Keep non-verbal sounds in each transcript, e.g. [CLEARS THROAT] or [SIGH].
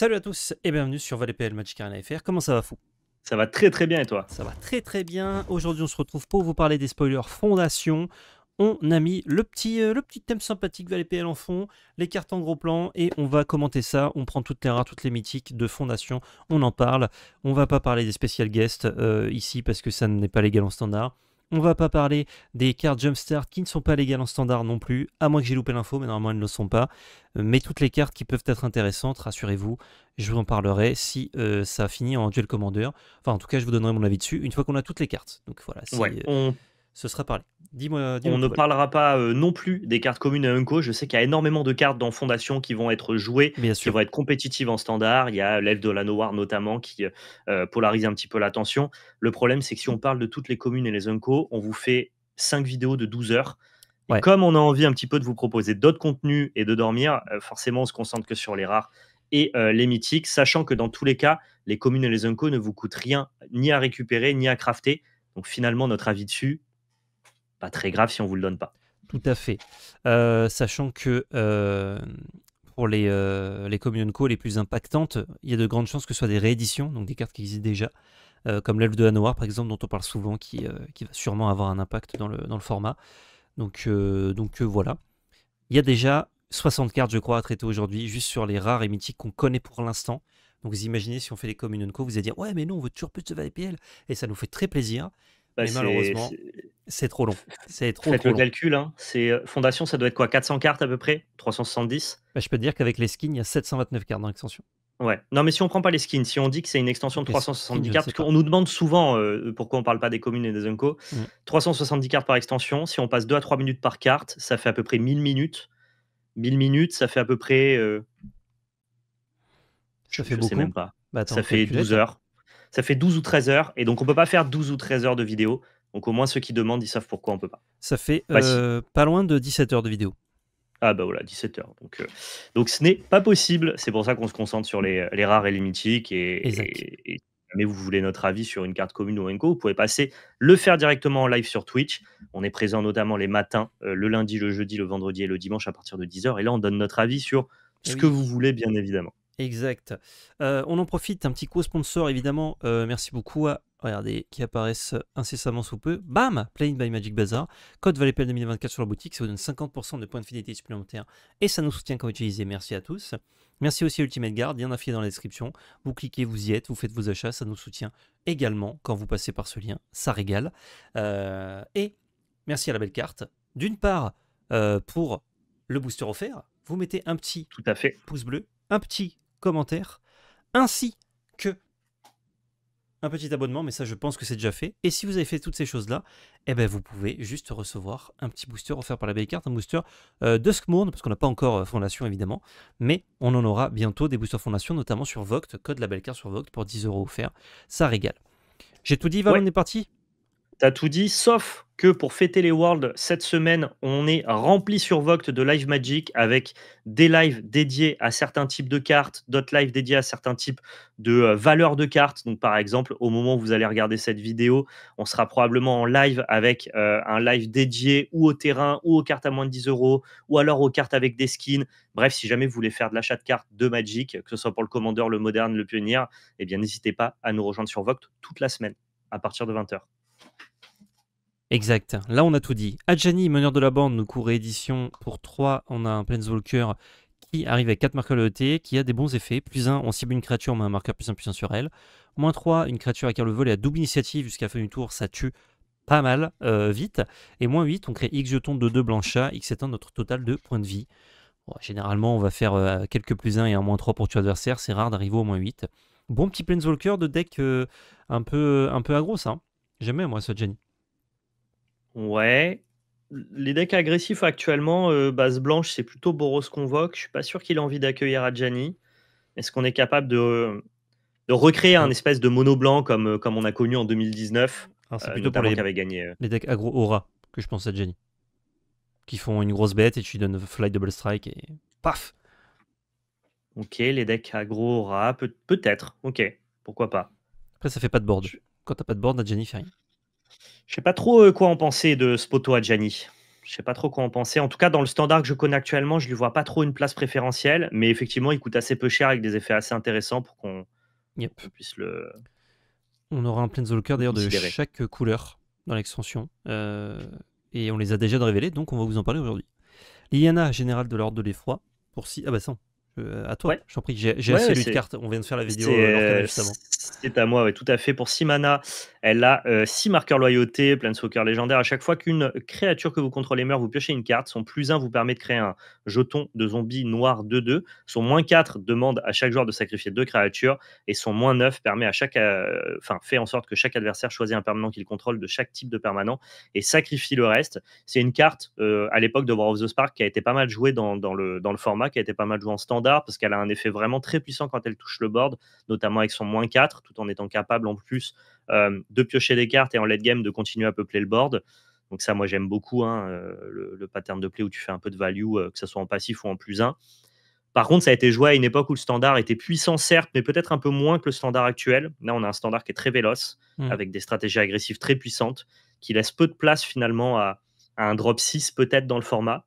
Salut à tous et bienvenue sur ValetPL Magic Arena FR. Comment ça va fou Ça va très très bien et toi Ça va très très bien. Aujourd'hui on se retrouve pour vous parler des spoilers fondation. On a mis le petit, euh, le petit thème sympathique PL en fond, les cartes en gros plan et on va commenter ça. On prend toutes les rares, toutes les mythiques de fondation, on en parle. On va pas parler des spécial guests euh, ici parce que ça n'est pas légal en standard. On va pas parler des cartes Jumpstart qui ne sont pas légales en standard non plus, à moins que j'ai loupé l'info, mais normalement elles ne le sont pas. Mais toutes les cartes qui peuvent être intéressantes, rassurez-vous, je vous en parlerai si ça euh, ça finit en duel commandeur. Enfin, en tout cas, je vous donnerai mon avis dessus une fois qu'on a toutes les cartes. Donc voilà. Ouais, euh, ce sera parlé. Dis-moi. on ne parlera pas euh, non plus des cartes communes à Unco. Je sais qu'il y a énormément de cartes dans Fondation qui vont être jouées, Bien qui vont être compétitives en standard. Il y a l'Elfe de la Noire notamment qui euh, euh, polarise un petit peu l'attention. Le problème, c'est que si on parle de toutes les communes et les Unco, on vous fait 5 vidéos de 12 heures. Et comme on a envie un petit peu de vous proposer d'autres contenus et de dormir, forcément, on se concentre que sur les rares et les mythiques, sachant que dans tous les cas, les communes et les unco ne vous coûtent rien ni à récupérer ni à crafter. Donc finalement, notre avis dessus, très grave si on vous le donne pas. Tout à fait. Euh, sachant que euh, pour les, euh, communes les Co les plus impactantes, il y a de grandes chances que ce soit des rééditions, donc des cartes qui existent déjà, comme l'Elfe de la noire par exemple, dont on parle souvent, qui, qui va sûrement avoir un impact dans le, dans le format. Donc, donc voilà. Il y a déjà 60 cartes, je crois, à traiter aujourd'hui, juste sur les rares et mythiques qu'on connaît pour l'instant. Donc vous imaginez si on fait les communes Co, vous allez dire ouais mais non on veut toujours plus de VIPL et ça nous fait très plaisir. Bah, malheureusement, c'est trop long. Faites le calcul. Hein. C'est euh, fondation, ça doit être quoi 400 cartes à peu près 370 bah, Je peux te dire qu'avec les skins, il y a 729 cartes dans l'extension. Ouais. Non, mais si on prend pas les skins, si on dit que c'est une extension de 370 cartes, parce qu'on nous demande souvent euh, pourquoi on parle pas des communes et des uncos, mmh. 370 cartes par extension, si on passe 2 à 3 minutes par carte, ça fait à peu près 1000 minutes. 1000 minutes, ça fait à peu près. Euh, je beaucoup. Sais même pas. Bah, ça fait 12 hein. heures ça fait 12 ou 13 heures. Et donc, on peut pas faire 12 ou 13 heures de vidéo. Donc, au moins, ceux qui demandent, ils savent pourquoi on peut pas. Ça fait pas, euh, loin de 17 heures de vidéo. Ah, bah voilà, 17 heures. Donc, euh, donc ce n'est pas possible. C'est pour ça qu'on se concentre sur les, rares et les mythiques. Et, mais vous voulez notre avis sur une carte commune ou go, vous pouvez passer le faire directement en live sur Twitch. On est présent notamment les matins, euh, le lundi, le jeudi, le vendredi et le dimanche à partir de 10 heures. Et là, on donne notre avis sur ce eh que vous voulez, bien évidemment. Exact. Euh, on en profite, un petit coup sponsor évidemment. Euh, merci beaucoup à regardez, qui apparaissent incessamment sous peu. Bam Played by Magic Bazaar. Code ValetPL 2024 sur la boutique, ça vous donne 50% de points de fidélité supplémentaires et ça nous soutient quand utilisé. Merci à tous. Merci aussi à Ultimate Guard, lien affiché dans la description. Vous cliquez, vous y êtes, vous faites vos achats, ça nous soutient également quand vous passez par ce lien, ça régale. Euh, et merci à la belle carte. D'une part, pour le booster offert, vous mettez un petit Tout à fait. pouce bleu, un petit commentaires ainsi que un petit abonnement, mais ça je pense que c'est déjà fait. Et si vous avez fait toutes ces choses-là, eh ben vous pouvez juste recevoir un petit booster offert par la belle carte, un booster euh, de ce parce qu'on n'a pas encore euh, Fondation évidemment, mais on en aura bientôt des boosters Fondation, notamment sur Voct, code la belle carte sur Voct pour 10 euros offerts, ça régale. J'ai tout dit, va on est parti T'as tout dit, sauf que pour fêter les Worlds, cette semaine, on est rempli sur Voct de Live Magic avec des lives dédiés à certains types de cartes, d'autres lives dédiés à certains types de euh, valeurs de cartes. Donc, par exemple, au moment où vous allez regarder cette vidéo, on sera probablement en live avec euh, un live dédié ou au terrain, ou aux cartes à moins de 10 euros, ou alors aux cartes avec des skins. Bref, si jamais vous voulez faire de l'achat de cartes de Magic, que ce soit pour le Commander, le moderne, le pionnier, eh bien, n'hésitez pas à nous rejoindre sur Voct toute la semaine à partir de 20h. Exact. Là, on a tout dit. Adjani, meneur de la bande, nous court réédition. Pour 3, on a un Planeswalker qui arrive avec 4 marqueurs de t, qui a des bons effets. Plus 1, on cible une créature, on met un marqueur plus 1 puissant sur elle. Moins 3, une créature avec le vol et à double initiative jusqu'à la fin du tour, ça tue pas mal euh, vite. Et moins 8, on crée X jetons de 2 blanchats, X étant notre total de points de vie. généralement, on va faire euh, quelques plus 1 et un moins 3 pour tuer adversaire. C'est rare d'arriver au moins 8. Bon petit Planeswalker de deck euh, un, peu, un peu aggro, ça. Hein. J'aime moi, ça, Adjani. Ouais. Les decks agressifs actuellement, euh, base blanche, c'est plutôt Boros Convoque. Je suis pas sûr qu'il ait envie d'accueillir Adjani. Est-ce qu'on est capable de, recréer un ah. espèce de mono blanc comme, euh, comme on a connu en 2019 ah, C'est euh, plutôt pour les, avait gagné, les decks agro aura que je pense à Adjani. Qui font une grosse bête et tu lui donnes Fly Double Strike et paf Ok, les decks agro aura, peut-être. ok, pourquoi pas. Après, ça fait pas de board. Quand Quand t'as pas de board, Adjani fait rien. Je sais pas trop euh, quoi en penser de ce poteau à Gianni. Je sais pas trop quoi en penser. En tout cas, dans le standard que je connais actuellement, je ne lui vois pas trop une place préférentielle, mais effectivement, il coûte assez peu cher avec des effets assez intéressants pour qu'on puisse le. On aura un plein Zolker, d'ailleurs de chaque couleur dans l'extension, euh, et on les a déjà révélés, donc on va vous en parler aujourd'hui. Liliana, générale de l'ordre de l'effroi, pour si... Ah bah ça, euh, à toi. j'ai assez de cartes. On vient de faire la vidéo C'est euh, euh, à moi, Oui, tout à fait. Pour Simana mana, elle a 6 marqueurs loyauté, plein de soccer légendaire. À chaque fois qu'une créature que vous contrôlez meurt, vous piochez une carte. Son plus 1 vous permet de créer un jeton de zombies noir 2-2. Son moins 4 demande à chaque joueur de sacrifier deux créatures. Et son moins 9 permet à chaque, enfin, fait en sorte que chaque adversaire choisit un permanent qu'il contrôle de chaque type de permanent et sacrifie le reste. C'est une carte à l'époque de War of the Spark qui a été pas mal jouée dans, le, dans le format, qui a été pas mal jouée en stand parce qu'elle a un effet vraiment très puissant quand elle touche le board, notamment avec son moins 4, tout en étant capable en plus euh, de piocher des cartes et en late game de continuer à peupler le board. Donc ça, moi j'aime beaucoup hein, euh, le, pattern de play où tu fais un peu de value, euh, que ce soit en passif ou en plus 1. Par contre, ça a été joué à une époque où le standard était puissant, certes, mais peut-être un peu moins que le standard actuel. Là, on a un standard qui est très véloce, hmm. avec des stratégies agressives très puissantes, qui laisse peu de place finalement à, à un drop 6 peut-être dans le format.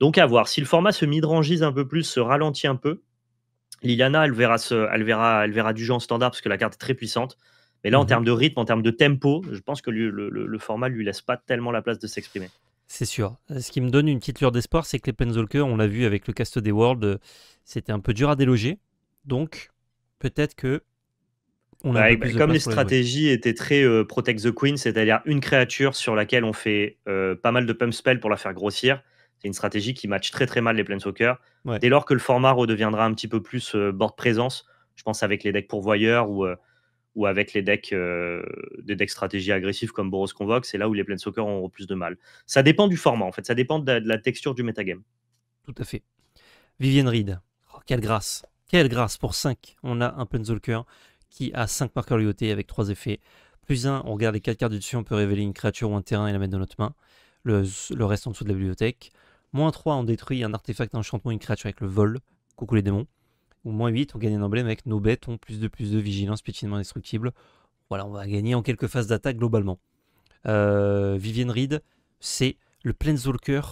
Donc à voir. Si le format se midrangise un peu plus, se ralentit un peu, Liliana, elle verra, elle verra, elle verra du jeu en standard parce que la carte est très puissante. Mais là, en mhm. termes de rythme, en termes de tempo, je pense que le, le, le, format lui laisse pas tellement la place de s'exprimer. C'est sûr. Ce qui me donne une petite lueur d'espoir, c'est que les Penzolker, on l'a vu avec le cast des Worlds, euh, c'était un peu dur à déloger. Donc, peut-être que on a bah, comme les stratégies étaient très euh, protect the queen, c'est-à-dire une créature sur laquelle on fait euh, pas mal de pump spell pour la faire grossir, c'est une stratégie qui match très très mal les planeswalkers. Dès lors que le format redeviendra un petit peu plus euh, board présence, je pense avec les decks pourvoyeurs ou, euh, ou avec les decks, euh, des decks stratégie agressifs comme Boros Convoque, c'est là où les planeswalkers auront plus de mal. Ça dépend du format en fait, ça dépend de la, texture du metagame. Tout à fait. Vivienne Reed, oh, quelle grâce, quelle grâce pour 5. On a un planeswalker qui a 5 marqueurs liotés avec 3 effets. Plus 1, on regarde les 4 cartes du dessus, on peut révéler une créature ou un terrain et la mettre dans notre main. le, reste en dessous de la bibliothèque. Moins 3, on détruit un artefact, un une créature avec le vol. Coucou les démons. Ou moins 8, on gagne un emblème avec nos bêtes, on plus de plus de vigilance, pétinement indestructible. Voilà, on va gagner en quelques phases d'attaque globalement. Euh, Vivienne Reed, c'est le Planeswalker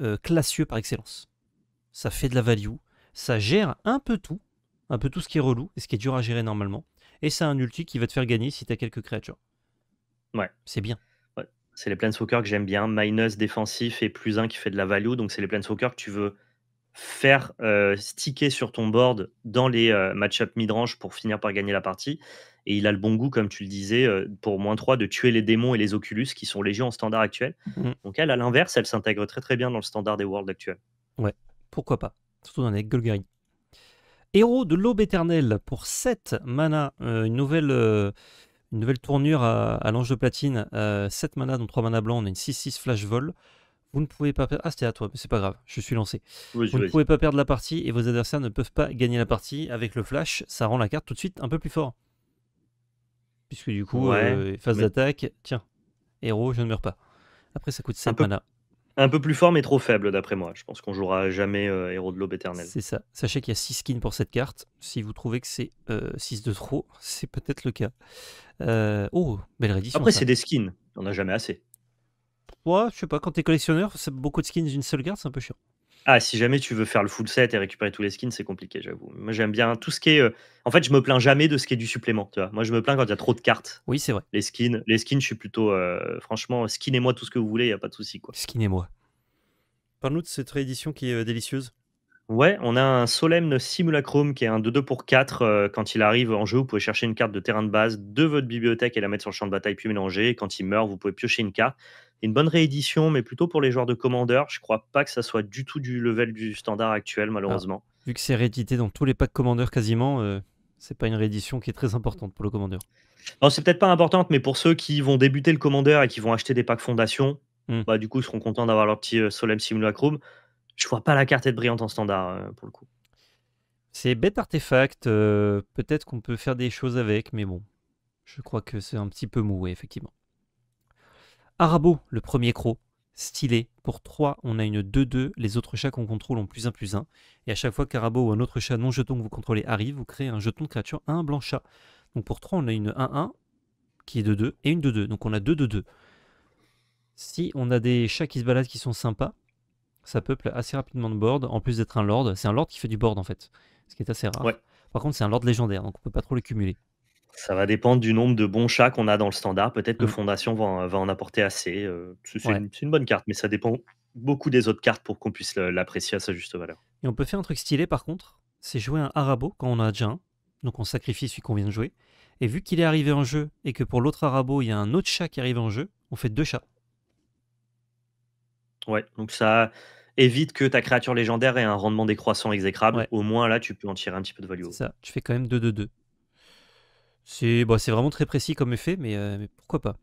euh, classieux par excellence. Ça fait de la value, ça gère un peu tout, un peu tout ce qui est relou et ce qui est dur à gérer normalement. Et c'est un ulti qui va te faire gagner si tu as quelques créatures. Ouais. C'est bien. C'est les planeswalkers que j'aime bien. Minus défensif et plus un qui fait de la value. Donc, c'est les planeswalkers que tu veux faire euh, sticker sur ton board dans les euh, match-up mid-range pour finir par gagner la partie. Et il a le bon goût, comme tu le disais, euh, pour moins 3, de tuer les démons et les oculus qui sont légion en standard actuel. Mmh. Donc, elle, à l'inverse, elle s'intègre très très bien dans le standard des worlds actuels. Ouais, pourquoi pas. Surtout dans les Golgari. Héros de l'aube éternelle pour 7 mana, une nouvelle une nouvelle tournure à, l'ange de platine, 7 euh, mana, dont 3 mana blancs, on a une 6-6 flash vol. Vous ne pouvez pas perdre. Ah, c'était à toi, mais c'est pas grave, je suis lancé. vous ne pouvez pas perdre la partie et vos adversaires ne peuvent pas gagner la partie. Avec le flash, ça rend la carte tout de suite un peu plus fort. Puisque du coup, euh, phase d'attaque, tiens, héros, je ne meurs pas. Après, ça coûte 7 manas. Un peu plus fort, mais trop faible, d'après moi. Je pense qu'on jouera jamais euh, Héros de l'Aube éternelle C'est ça. Sachez qu'il y a 6 skins pour cette carte. Si vous trouvez que c'est 6 euh, de trop, [LAUGHS] c'est peut-être le cas. Euh, oh, belle réédition. Après, c'est des skins. On n'a jamais assez. Ouais, je sais pas. Quand t'es collectionneur, c'est beaucoup de skins d'une seule carte, c'est un peu chiant. Ah, si jamais tu veux faire le full set et récupérer tous les skins, c'est compliqué, j'avoue. Moi, j'aime bien tout ce qui est. Euh, en fait, je me plains jamais de ce qui est du supplément. Tu vois. Moi, je me plains quand il y a trop de cartes. Oui, c'est vrai. Les skins, les skins, je suis plutôt. Euh, franchement, et moi tout ce que vous voulez, il n'y a pas de souci. quoi. Skin moi. Parle-nous de cette réédition qui est euh, délicieuse. Ouais, on a un Solemn Simulacrum qui est un 2-2 pour 4. Euh, quand il arrive en jeu, vous pouvez chercher une carte de terrain de base de votre bibliothèque et la mettre sur le champ de bataille puis mélanger. quand il meurt, vous pouvez piocher une carte. Une bonne réédition, mais plutôt pour les joueurs de Commander. Je crois pas que ça soit du tout du level du standard actuel, malheureusement. Ah, vu que c'est réédité dans tous les packs Commander quasiment, ce euh, c'est pas une réédition qui est très importante pour le Commandeur. Alors, c'est peut-être pas importante, mais pour ceux qui vont débuter le Commandeur et qui vont acheter des packs Fondation, hmm. bah, du coup, ils seront contents d'avoir leur petit euh, Solemn Simulacrum. Je vois pas la carte être brillante en standard euh, pour le coup. C'est bête artefact. Euh, peut-être qu'on peut faire des choses avec, mais bon, je crois que c'est un petit peu mou, effectivement. Arabo, le premier croc, stylé. Pour 3, on a une 2-2. Les autres chats qu'on contrôle ont plus 1 plus 1. Et à chaque fois qu'Arabo ou un autre chat non jeton que vous contrôlez arrive, vous créez un jeton de créature un blanc chat. Donc pour 3, on a une 1-1 qui est 2-2 et une 2-2. Donc on a 2-2-2. Si on a des chats qui se baladent qui sont sympas, ça peuple assez rapidement de board, en plus d'être un lord. C'est un lord qui fait du board en fait, ce qui est assez rare. Par contre, c'est un lord légendaire, donc on peut pas trop le cumuler. Ça va dépendre du nombre de bons chats qu'on a dans le standard. Peut-être que mm. Fondation va, en apporter assez. Euh, c'est une, bonne carte, mais ça dépend beaucoup des autres cartes pour qu'on puisse l'apprécier à sa juste valeur. Et on peut faire un truc stylé par contre, c'est jouer un Arabo quand on a déjà un. Donc on sacrifie celui qu'on vient de jouer. Et vu qu'il est arrivé en jeu et que pour l'autre Arabo, il y a un autre chat qui arrive en jeu, on fait deux chats. Ouais, donc ça, évite que ta créature légendaire ait un rendement décroissant exécrable. Au moins, là, tu peux en tirer un petit peu de value. C'est ça, tu fais quand même 2-2-2. C'est bon, bah, vraiment très précis comme effet, euh, mais, pourquoi pas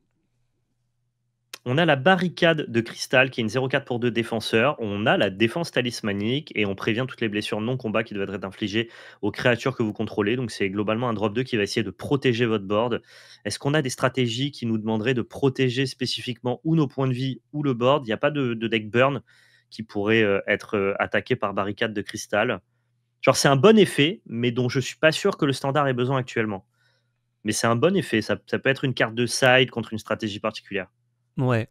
on a la barricade de cristal qui est une 0,4 pour 2 défenseurs. On a la défense talismanique et on prévient toutes les blessures non combat qui devraient être infligées aux créatures que vous contrôlez. Donc c'est globalement un drop 2 qui va essayer de protéger votre board. Est-ce qu'on a des stratégies qui nous demanderaient de protéger spécifiquement ou nos points de vie ou le board Il n'y a pas de, de deck burn qui pourrait euh, être euh, attaqué par barricade de cristal. Genre, c'est un bon effet, mais dont je suis pas sûr que le standard ait besoin actuellement. Mais c'est un bon effet. Ça, ça, peut être une carte de side contre une stratégie particulière. Ouais.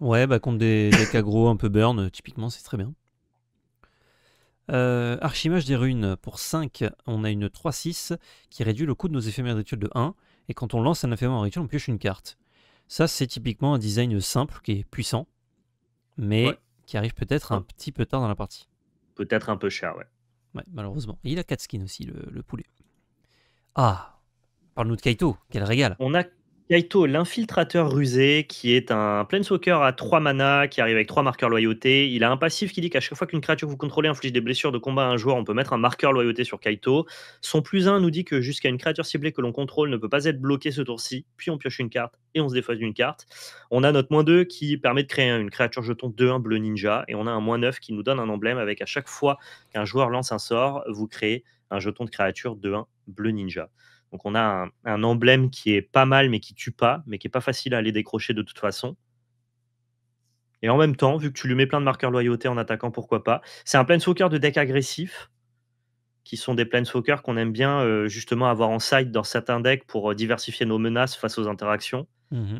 Ouais, bah contre des decks aggro un peu burn, euh, typiquement, c'est très bien. Archimage des runes, pour 5, on a une 3-6 qui réduit le coût de nos éphémères d'études de 1. Et quand on lance un éphémère d'études, on pioche une carte. Ça, c'est typiquement un design simple qui est puissant, mais qui arrive peut-être un petit peu tard dans la partie. Peut-être un peu cher, ouais. malheureusement. il a 4 skins aussi, le, poulet. Ah Parle-nous de Kaito, quel régal On a Kaito, l'infiltrateur rusé, qui est un planeswalker à 3 mana, qui arrive avec 3 marqueurs loyauté. Il a un passif qui dit qu'à chaque fois qu'une créature que vous contrôlez inflige des blessures de combat à un joueur, on peut mettre un marqueur loyauté sur Kaito. Son plus 1 nous dit que jusqu'à une créature ciblée que l'on contrôle ne peut pas être bloquée ce tour-ci, puis on pioche une carte et on se défausse d'une carte. On a notre moins 2 qui permet de créer une créature jeton 2-1 bleu ninja, et on a un moins 9 qui nous donne un emblème avec à chaque fois qu'un joueur lance un sort, vous créez un jeton de créature 2-1 bleu ninja. Donc on a un, emblème qui est pas mal, mais qui tue pas, mais qui est pas facile à aller décrocher de toute façon. Et en même temps, vu que tu lui mets plein de marqueurs loyauté en attaquant, pourquoi pas. C'est un planeswalker de deck agressif, qui sont des planeswalkers qu'on aime bien euh, justement avoir en side dans certains decks pour euh, diversifier nos menaces face aux interactions. Mmh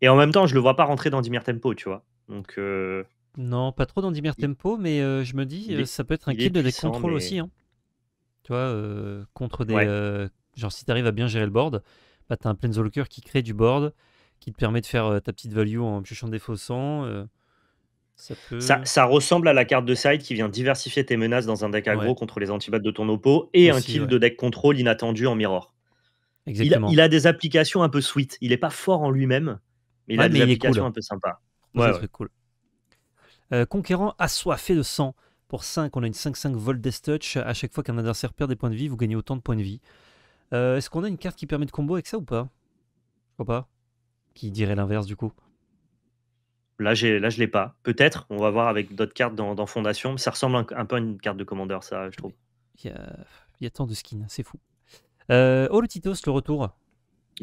Et en même temps, je le vois pas rentrer dans Dimir Tempo, tu vois. Donc. Euh, non, pas trop dans Dimir Tempo, mais je me dis, ça peut être un kit de deck contrôle aussi. Hein tu euh, contre des. Euh, genre, si tu arrives à bien gérer le board, bah, tu as un Planeswalker qui crée du board, qui te permet de faire euh, ta petite value en piochant des faux Ça, ça, ressemble à la carte de side qui vient diversifier tes menaces dans un deck aggro contre les antibats de ton oppo et un kill de deck contrôle inattendu en mirror. Exactement. Il, a des applications un peu sweet. Il est pas fort en lui-même, mais il a des applications un peu sympas. Ouais, cool. conquérant assoiffé de sang. Pour 5, on a une 5-5 Volt Death Touch. À chaque fois qu'un adversaire perd des points de vie, vous gagnez autant de points de vie. Euh, est-ce qu'on a une carte qui permet de combo avec ça ou pas Je pas. Qui dirait l'inverse du coup Là, là je l'ai pas. Peut-être, on va voir avec d'autres cartes dans, Fondation. ça ressemble un, peu à une carte de commandeur, ça, je trouve. Il y a, tant de skins, c'est fou. Euh, oh, le Titos, le retour.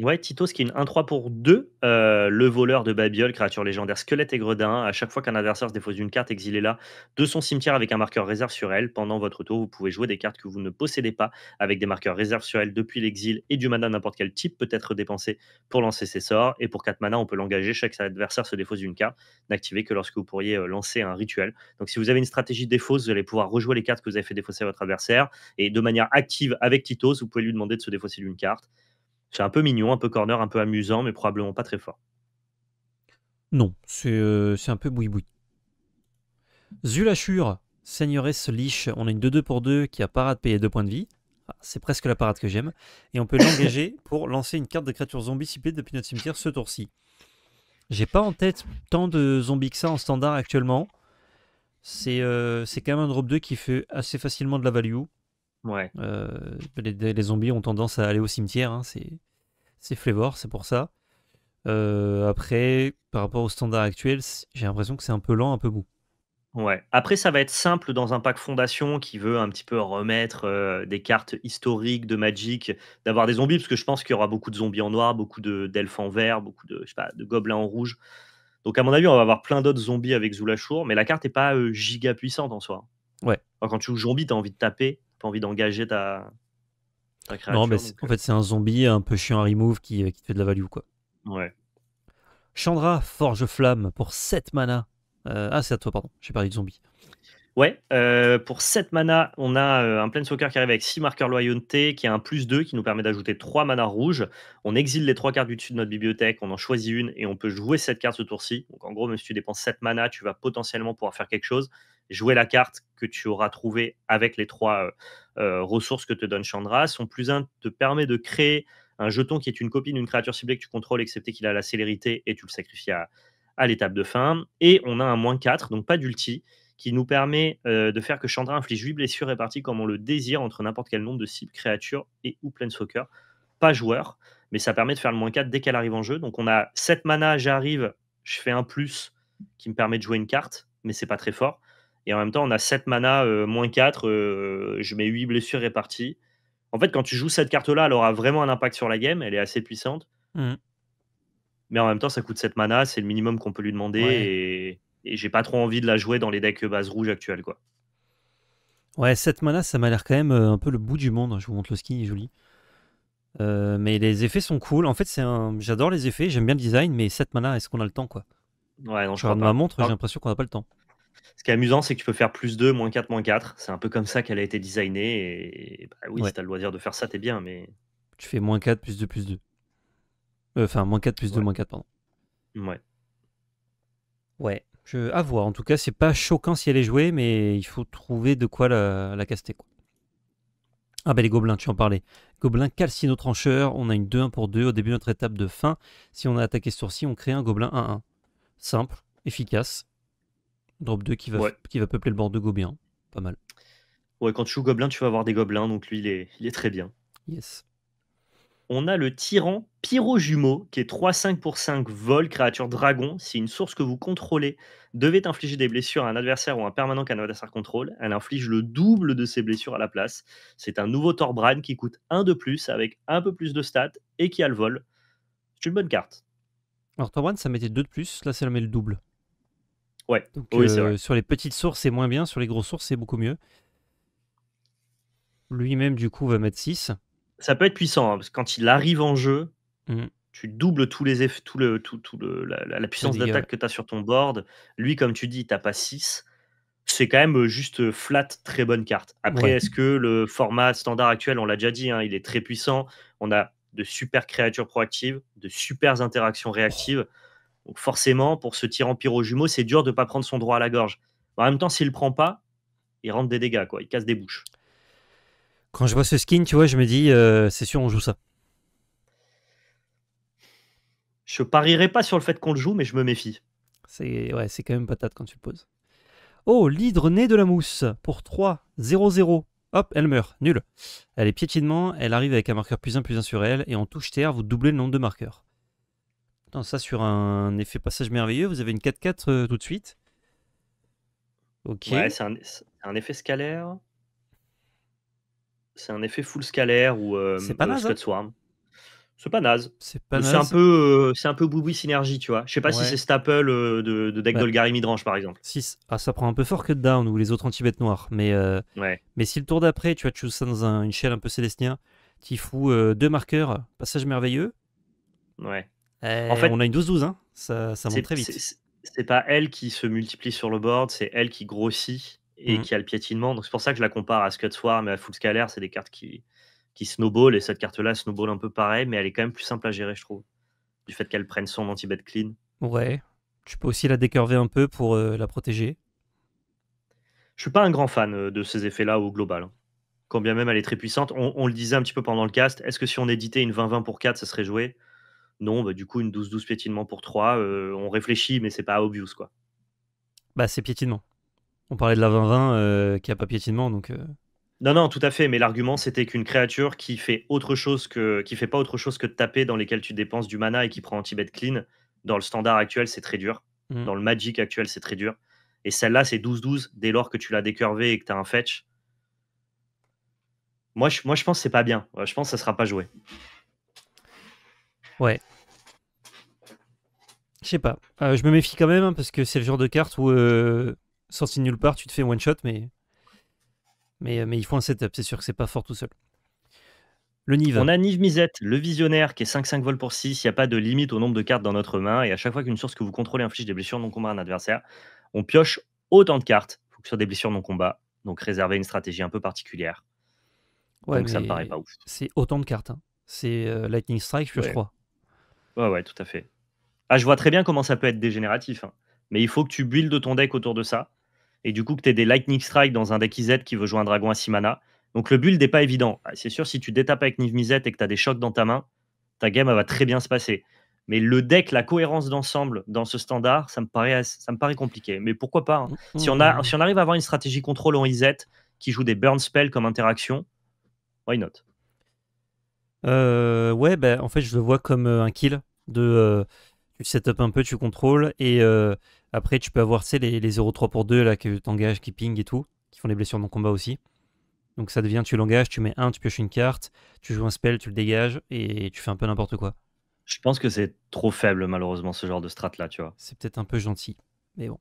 Ouais, Tito's qui est une 1-3 pour 2. Euh, le voleur de Babiole, créature légendaire, squelette et gredin. À chaque fois qu'un adversaire se défausse d'une carte, exilez là, de son cimetière avec un marqueur réserve sur elle. Pendant votre tour, vous pouvez jouer des cartes que vous ne possédez pas avec des marqueurs réserve sur elle depuis l'exil et du mana n'importe quel type peut être dépensé pour lancer ses sorts. Et pour 4 mana, on peut l'engager. Chaque adversaire se défausse d'une carte, n'activer que lorsque vous pourriez euh, lancer un rituel. Donc si vous avez une stratégie défausse, vous allez pouvoir rejouer les cartes que vous avez fait défausser à votre adversaire. Et de manière active avec Titos, vous pouvez lui demander de se défausser d'une carte. C'est un peu mignon, un peu corner, un peu amusant, mais probablement pas très fort. Non, c'est euh, un peu boui-boui. Zulachur, Seigneuresse Liche, on a une 2-2 pour 2 qui a parade payer 2 points de vie. Ah, c'est presque la parade que j'aime. Et on peut [LAUGHS] l'engager pour lancer une carte de créature zombie ciblée depuis notre cimetière ce tour-ci. J'ai pas en tête tant de zombies que ça en standard actuellement. C'est euh, c'est quand même un drop 2 qui fait assez facilement de la value. Ouais. Euh, les, zombies ont tendance à aller au cimetière, hein, c'est, c'est flavor, c'est pour ça. Euh, après, par rapport au standard actuel, j'ai l'impression que c'est un peu lent, un peu mou. Ouais. Après, ça va être simple dans un pack fondation qui veut un petit peu remettre euh, des cartes historiques de Magic, d'avoir des zombies, parce que je pense qu'il y aura beaucoup de zombies en noir, beaucoup de, d'elfes en vert, beaucoup de, de gobelins en rouge. Donc, à mon avis, on va avoir plein d'autres zombies avec Zulachour, mais la carte n'est pas giga puissante en soi. Ouais. quand tu joues zombie, tu as envie de taper pas envie d'engager ta, création Non, mais en fait, c'est un zombie un peu chiant à remove qui, euh, qui te fait de la value, quoi. Ouais. Chandra, Forge Flamme, pour 7 mana. Euh, ah, c'est à toi, pardon. J'ai parlé de zombie. Ouais, euh, pour 7 mana, on a un un Planeswalker qui arrive avec 6 marqueurs loyauté, qui a un plus 2 qui nous permet d'ajouter 3 mana rouges. On exile les 3 cartes du dessus de notre bibliothèque, on en choisit une et on peut jouer cette carte ce tour-ci. Donc en gros, même si tu dépenses 7 mana, tu vas potentiellement pouvoir faire quelque chose jouer la carte que tu auras trouvée avec les trois euh, euh, ressources que te donne Chandra. Son plus 1 te permet de créer un jeton qui est une copie d'une créature ciblée que tu contrôles, excepté qu'il a la célérité et tu le sacrifies à, l'étape de fin. Et on a un moins 4, donc pas d'ulti, qui nous permet euh, de faire que Chandra inflige 8 blessures réparties comme on le désire entre n'importe quel nombre de cibles, créatures et ou soccer Pas joueur, mais ça permet de faire le moins 4 dès qu'elle arrive en jeu. Donc on a 7 mana, j'arrive, je fais un plus qui me permet de jouer une carte, mais c'est pas très fort. Et en même temps, on a 7 mana, euh, moins 4, euh, je mets 8 blessures réparties. En fait, quand tu joues cette carte-là, elle aura vraiment un impact sur la game, elle est assez puissante. Mm. Mais en même temps, ça coûte 7 mana, c'est le minimum qu'on peut lui demander. Et, j'ai pas trop envie de la jouer dans les decks base rouge actuels. Quoi. Ouais, 7 mana, ça m'a l'air quand même euh, un peu le bout du monde. Hein, je vous montre le skin, il est joli. mais les effets sont cool. En fait, c'est un... j'adore les effets, j'aime bien le design, mais 7 mana, est-ce qu'on a le temps quoi Ouais, non, je, regarde ma montre, j'ai ah. l'impression qu'on n'a pas le temps. Ce qui est amusant, c'est que tu peux faire plus 2, moins 4, moins 4. C'est un peu comme ça qu'elle a été designée. Et, bah oui, si tu as le loisir de faire ça, t'es bien, mais. Tu fais moins 4, plus 2, plus 2. Euh, enfin, moins 4, plus 2, moins 4, pardon. Ouais. Ouais. Je... À voir. En tout cas, c'est pas choquant si elle est jouée, mais il faut trouver de quoi la, caster. Quoi. Ah ben les gobelins, tu en parlais. Gobelin calcino trancheur, on a une 2-1 pour 2 au début de notre étape de fin. Si on a attaqué ce tour on crée un gobelin 1-1. Simple, efficace. Drop 2 qui va, qui va peupler le bord de Gobelin. Pas mal. Ouais, quand tu joues Goblin, tu vas avoir des Gobelins, donc lui, il est, il est très bien. Yes. On a le tyran Pyro Jumeau, qui est 3-5 pour 5 vol, créature dragon. Si une source que vous contrôlez devait infliger des blessures à un adversaire ou un permanent qu'un adversaire contrôle, elle inflige le double de ses blessures à la place. C'est un nouveau Torbran qui coûte 1 de plus avec un peu plus de stats et qui a le vol. C'est une bonne carte. Alors Torbran, ça mettait 2 de plus, là ça met le double. Ouais. Euh, sur les petites sources, c'est moins bien. Sur les grosses sources, c'est beaucoup mieux. Lui-même, du coup, va mettre 6. Ça peut être puissant, hein, parce que quand il arrive en jeu, mm. tu doubles tous les tout le, tout, tout le, la, puissance d'attaque que tu as sur ton board. Lui, comme tu dis, tu pas 6. C'est quand même euh, juste euh, flat, très bonne carte. Après, est-ce que le format standard actuel, on l'a déjà dit, hein, il est très puissant. On a de super créatures proactives, de super interactions réactives. Donc forcément, pour ce tir en pyro jumeau, c'est dur de ne pas prendre son droit à la gorge. En même temps, s'il ne prend pas, il rentre des dégâts, quoi. il casse des bouches. Quand je vois ce skin, tu vois, je me dis, euh, c'est sûr, on joue ça. Je parierais pas sur le fait qu'on le joue, mais je me méfie. C'est ouais, c'est quand même patate quand tu le poses. Oh, l'hydre née de la mousse pour 3, 0, 0. Hop, elle meurt, nul. Elle est piétinement, elle arrive avec un marqueur plus 1, plus 1 sur elle, et en touche terre, vous doublez le nombre de marqueurs ça sur un effet passage merveilleux, vous avez une 4-4 euh, tout de suite. Ok. c'est un, effet scalaire. C'est un effet full scalaire ou euh, c'est pas, euh, hein C'est pas naze. C'est pas un peu, euh, c'est un peu bouboui synergie, tu vois. Je sais pas si c'est staple de, deck bah d'Olgarimidrange par exemple. si Ah, ça prend un peu fort que down ou les autres anti-bêtes noires. Mais, ouais. mais si le tour d'après, tu as joues ça dans une chaîne un peu célestinien, tu fous deux marqueurs, passage merveilleux. Ouais. Euh, en fait, on a une 12-12, hein ça, monte très vite. C'est pas elle qui se multiplie sur le board, c'est elle qui grossit et mmh. qui a le piétinement. Donc c'est pour ça que je la compare à Scud Swarm mais à Full Scalaire, c'est des cartes qui, qui snowball et cette carte-là snowball un peu pareil, mais elle est quand même plus simple à gérer, je trouve. Du fait qu'elle prenne son anti-bet clean. Ouais. Tu peux aussi la décurver un peu pour euh, la protéger. Je suis pas un grand fan euh, de ces effets-là au global. Hein. Quand bien même elle est très puissante, on, on, le disait un petit peu pendant le cast, est-ce que si on éditait une 20-20 pour 4, ça serait joué non, bah, du coup, une 12-12 piétinement pour 3, euh, on réfléchit, mais c'est pas obvious, quoi. Bah, c'est piétinement. On parlait de la 20-20 euh, qui a pas piétinement, donc. Euh. Non, non, tout à fait. Mais l'argument, c'était qu'une créature qui fait autre chose que, qui fait pas autre chose que de taper dans lesquelles tu dépenses du mana et qui prend anti-bet clean, dans le standard actuel, c'est très dur. Mmh. Dans le Magic actuel, c'est très dur. Et celle-là, c'est 12-12 dès lors que tu l'as décurvé et que tu as un fetch. Moi je, moi, je pense que c'est pas bien. Je pense que ça sera pas joué. Ouais. Je sais pas. Euh, je me méfie quand même hein, parce que c'est le genre de carte où, sans euh, sorti nulle part, tu te fais one shot, mais. Mais, euh, mais il faut un setup, c'est sûr que c'est pas fort tout seul. Le Nive. On a Nive Misette, le visionnaire qui est 5-5 vols pour 6. Il n'y a pas de limite au nombre de cartes dans notre main. Et à chaque fois qu'une source que vous contrôlez inflige des blessures non combat à un adversaire, on pioche autant de cartes. Il que ce soit des blessures non combat. Donc réserver une stratégie un peu particulière. Ouais, donc ça me paraît pas ouf. C'est autant de cartes. Hein. C'est Lightning Strike je ouais. Ouais, ouais, tout à fait. Ah, je vois très bien comment ça peut être dégénératif. Hein. Mais il faut que tu buildes ton deck autour de ça. Et du coup, que tu aies des Lightning Strike dans un deck IZ qui veut jouer un dragon à 6 mana. Donc le build n'est pas évident. Ah, c'est sûr, si tu détapes avec Niv Mizzet et que tu as des chocs dans ta main, ta game va très bien se passer. Mais le deck, la cohérence d'ensemble dans ce standard, ça me paraît, ça me paraît compliqué. Mais pourquoi pas hein. mm-hmm. si, on a, si on arrive à avoir une stratégie contrôle en IZ qui joue des burn spells comme interaction, why not euh, ouais, bah, en fait, je le vois comme euh, un kill. De, euh, tu set un peu, tu contrôles, et euh, après, tu peux avoir tu les, les 0-3 pour 2 là, que t'engages, qui ping et tout, qui font les blessures dans le combat aussi. Donc ça devient, tu l'engages, tu mets un, tu pioches une carte, tu joues un spell, tu le dégages, et tu fais un peu n'importe quoi. Je pense que c'est trop faible, malheureusement, ce genre de strat là, tu vois. C'est peut-être un peu gentil, mais bon.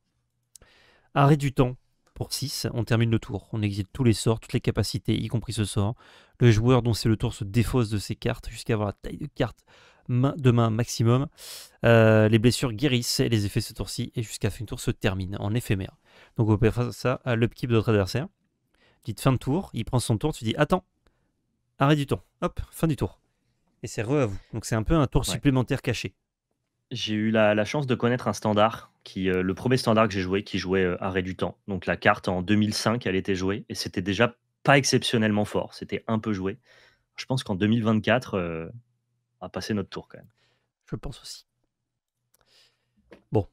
Arrêt du temps. Pour 6, on termine le tour. On exile tous les sorts, toutes les capacités, y compris ce sort. Le joueur dont c'est le tour se défausse de ses cartes jusqu'à avoir la taille de carte main de main maximum. Euh, les blessures guérissent et les effets ce tour-ci et jusqu'à fin de tour se termine en éphémère. Donc on peut faire ça à l'upkeep de notre adversaire. Dites fin de tour, il prend son tour, tu dis attends, Arrête du temps, hop, fin du tour. Et c'est re à vous. Donc c'est un peu un tour supplémentaire caché. J'ai eu la, chance de connaître un standard euh, le premier standard que j'ai joué, qui jouait euh, Arrêt du temps. Donc la carte en 2005, elle était jouée et c'était déjà pas exceptionnellement fort, c'était un peu joué. Je pense qu'en 2024, euh, on va passer notre tour quand même. Je pense aussi. Bon,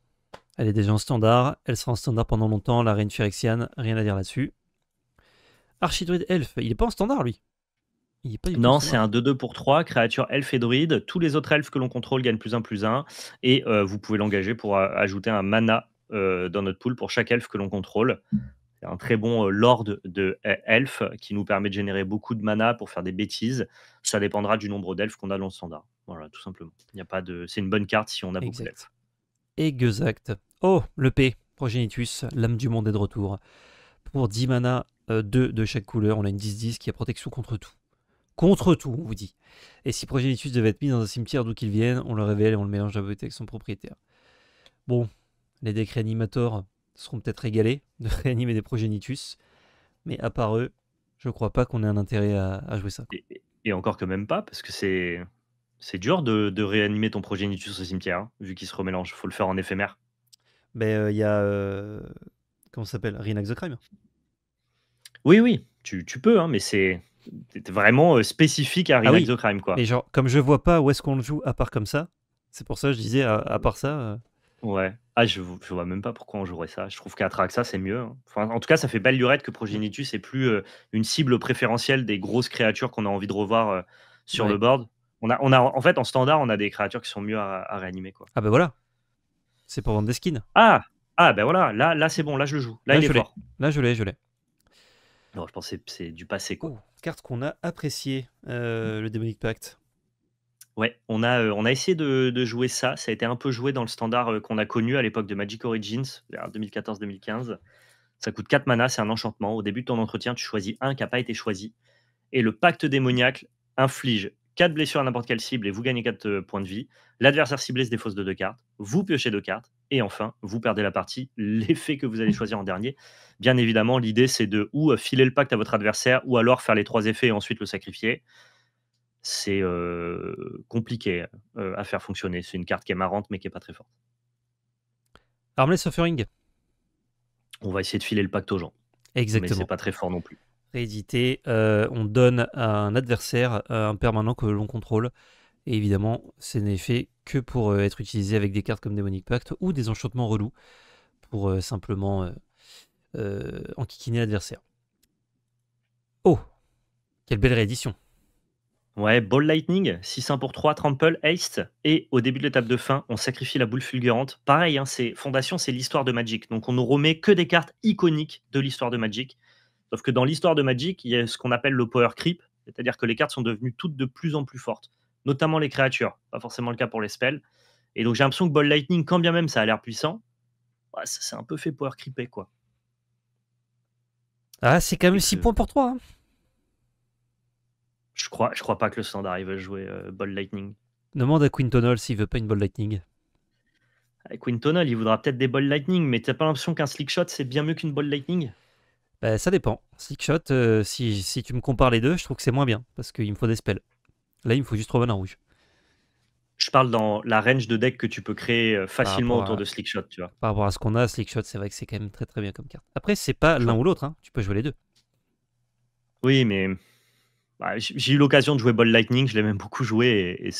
elle est déjà en standard, elle sera en standard pendant longtemps, la reine Phyrexiane, rien à dire là-dessus. Archidruide Elf, il est pas en standard lui non, c'est hein. un 2-2 pour 3, créature elfe et druide. Tous les autres elfes que l'on contrôle gagnent plus 1 plus 1. Et euh, vous pouvez l'engager pour euh, ajouter un mana euh, dans notre pool pour chaque elfe que l'on contrôle. C'est un très bon lord de elfe qui nous permet de générer beaucoup de mana pour faire des bêtises. Ça dépendra du nombre d'elfes qu'on a dans le standard. Voilà, tout simplement. Il a pas de. C'est une bonne carte si on a beaucoup d'elfes. Exact. Oh, le P, Progenitus, l'âme du monde est de retour. Pour 10 mana, 2 de chaque couleur, on a une 10-10 qui a protection contre tout contre tout, on vous dit. Et si Progénitus devait être mis dans un cimetière d'où qu'il vienne, on le révèle et on le mélange à beauté avec son propriétaire. Bon, les décrets animators seront peut-être régalés de [LAUGHS] réanimer des Progénitus. mais à part eux, je crois pas qu'on ait un intérêt à, jouer ça. Et, encore que même pas, parce que c'est. C'est dur de, réanimer ton progénitus au cimetière, hein, vu qu'il se remélange. faut le faire en éphémère. Mais ben, il euh, y a. Euh, comment ça s'appelle Renax the Crime. Oui, oui, tu, peux, hein, mais c'est vraiment euh, spécifique à Remake ah Crime. Quoi. Et genre, comme je vois pas où est-ce qu'on le joue à part comme ça, c'est pour ça que je disais à, part ça. Euh. Ouais. Ah, je, vois même pas pourquoi on jouerait ça. Je trouve qu'Atraxa, c'est mieux. Hein. en tout cas, ça fait belle lurette que Progenitus est plus euh, une cible préférentielle des grosses créatures qu'on a envie de revoir sur le board. On a, on a, en fait, en standard, on a des créatures qui sont mieux à, réanimer. Quoi. Ah, ben voilà. C'est pour vendre des skins. Ah, ah ben voilà. Là, là c'est bon. Là, je le joue. Là, je est Là, je l'ai, je l'ai je pensais que c'est du passé. Quoi. Oh, carte qu'on a appréciée, euh, mm. le Demonic Pact. Ouais, on a, euh, on a essayé de, jouer ça. Ça a été un peu joué dans le standard euh, qu'on a connu à l'époque de Magic Origins, 2014-2015. Ça coûte 4 manas, c'est un enchantement. Au début de ton entretien, tu choisis un qui n'a pas été choisi. Et le pacte démoniaque inflige 4 blessures à n'importe quelle cible et vous gagnez 4 points de vie. L'adversaire ciblé se défausse de 2 cartes. Vous piochez 2 cartes. Et enfin, vous perdez la partie, l'effet que vous allez choisir en dernier. Bien évidemment, l'idée, c'est de ou euh, filer le pacte à votre adversaire, ou alors faire les trois effets et ensuite le sacrifier. C'est euh, compliqué euh, à faire fonctionner. C'est une carte qui est marrante, mais qui n'est pas très forte. Armless Offering. On va essayer de filer le pacte aux gens. Exactement. Mais c'est pas très fort non plus. Réédité, on donne à un adversaire un permanent que l'on contrôle et évidemment, ce n'est fait que pour euh, être utilisé avec des cartes comme Demonic Pact ou des enchantements relous pour euh, simplement euh, enquiquiner l'adversaire. Oh Quelle belle réédition Ouais, Ball Lightning, 6 pour 3, Trample, Haste. Et au début de l'étape de fin, on sacrifie la boule fulgurante. Pareil, hein, c'est Fondation, c'est l'histoire de Magic. Donc on ne remet que des cartes iconiques de l'histoire de Magic. Sauf que dans l'histoire de Magic, il y a ce qu'on appelle le power creep, c'est-à-dire que les cartes sont devenues toutes de plus en plus fortes notamment les créatures. Pas forcément le cas pour les spells. Et donc j'ai l'impression que Ball Lightning, quand bien même ça a l'air puissant, ça s'est un peu fait pouvoir creeper quoi. Ah, c'est quand même 6 points pour toi hein. Je crois, je crois pas que le standard il à jouer euh, Ball Lightning. Demande à Quintonol s'il veut pas une Ball Lightning. À ah, Quintonal, il voudra peut-être des Ball Lightning, mais t'as pas l'impression qu'un Shot c'est bien mieux qu'une Ball Lightning bah, Ça dépend. Slick Shot, euh, si, si tu me compares les deux, je trouve que c'est moins bien parce qu'il me faut des spells. Là, il me faut juste trouver en rouge. Je parle dans la range de deck que tu peux créer euh, facilement autour de Slickshot, tu vois. Par rapport à ce qu'on a, Slickshot, c'est vrai que c'est quand même très très bien comme carte. Après, c'est pas l'un ou l'autre, hein. tu peux jouer les deux. Oui, mais bah, j'ai eu l'occasion de jouer Ball Lightning, je l'ai même beaucoup joué et,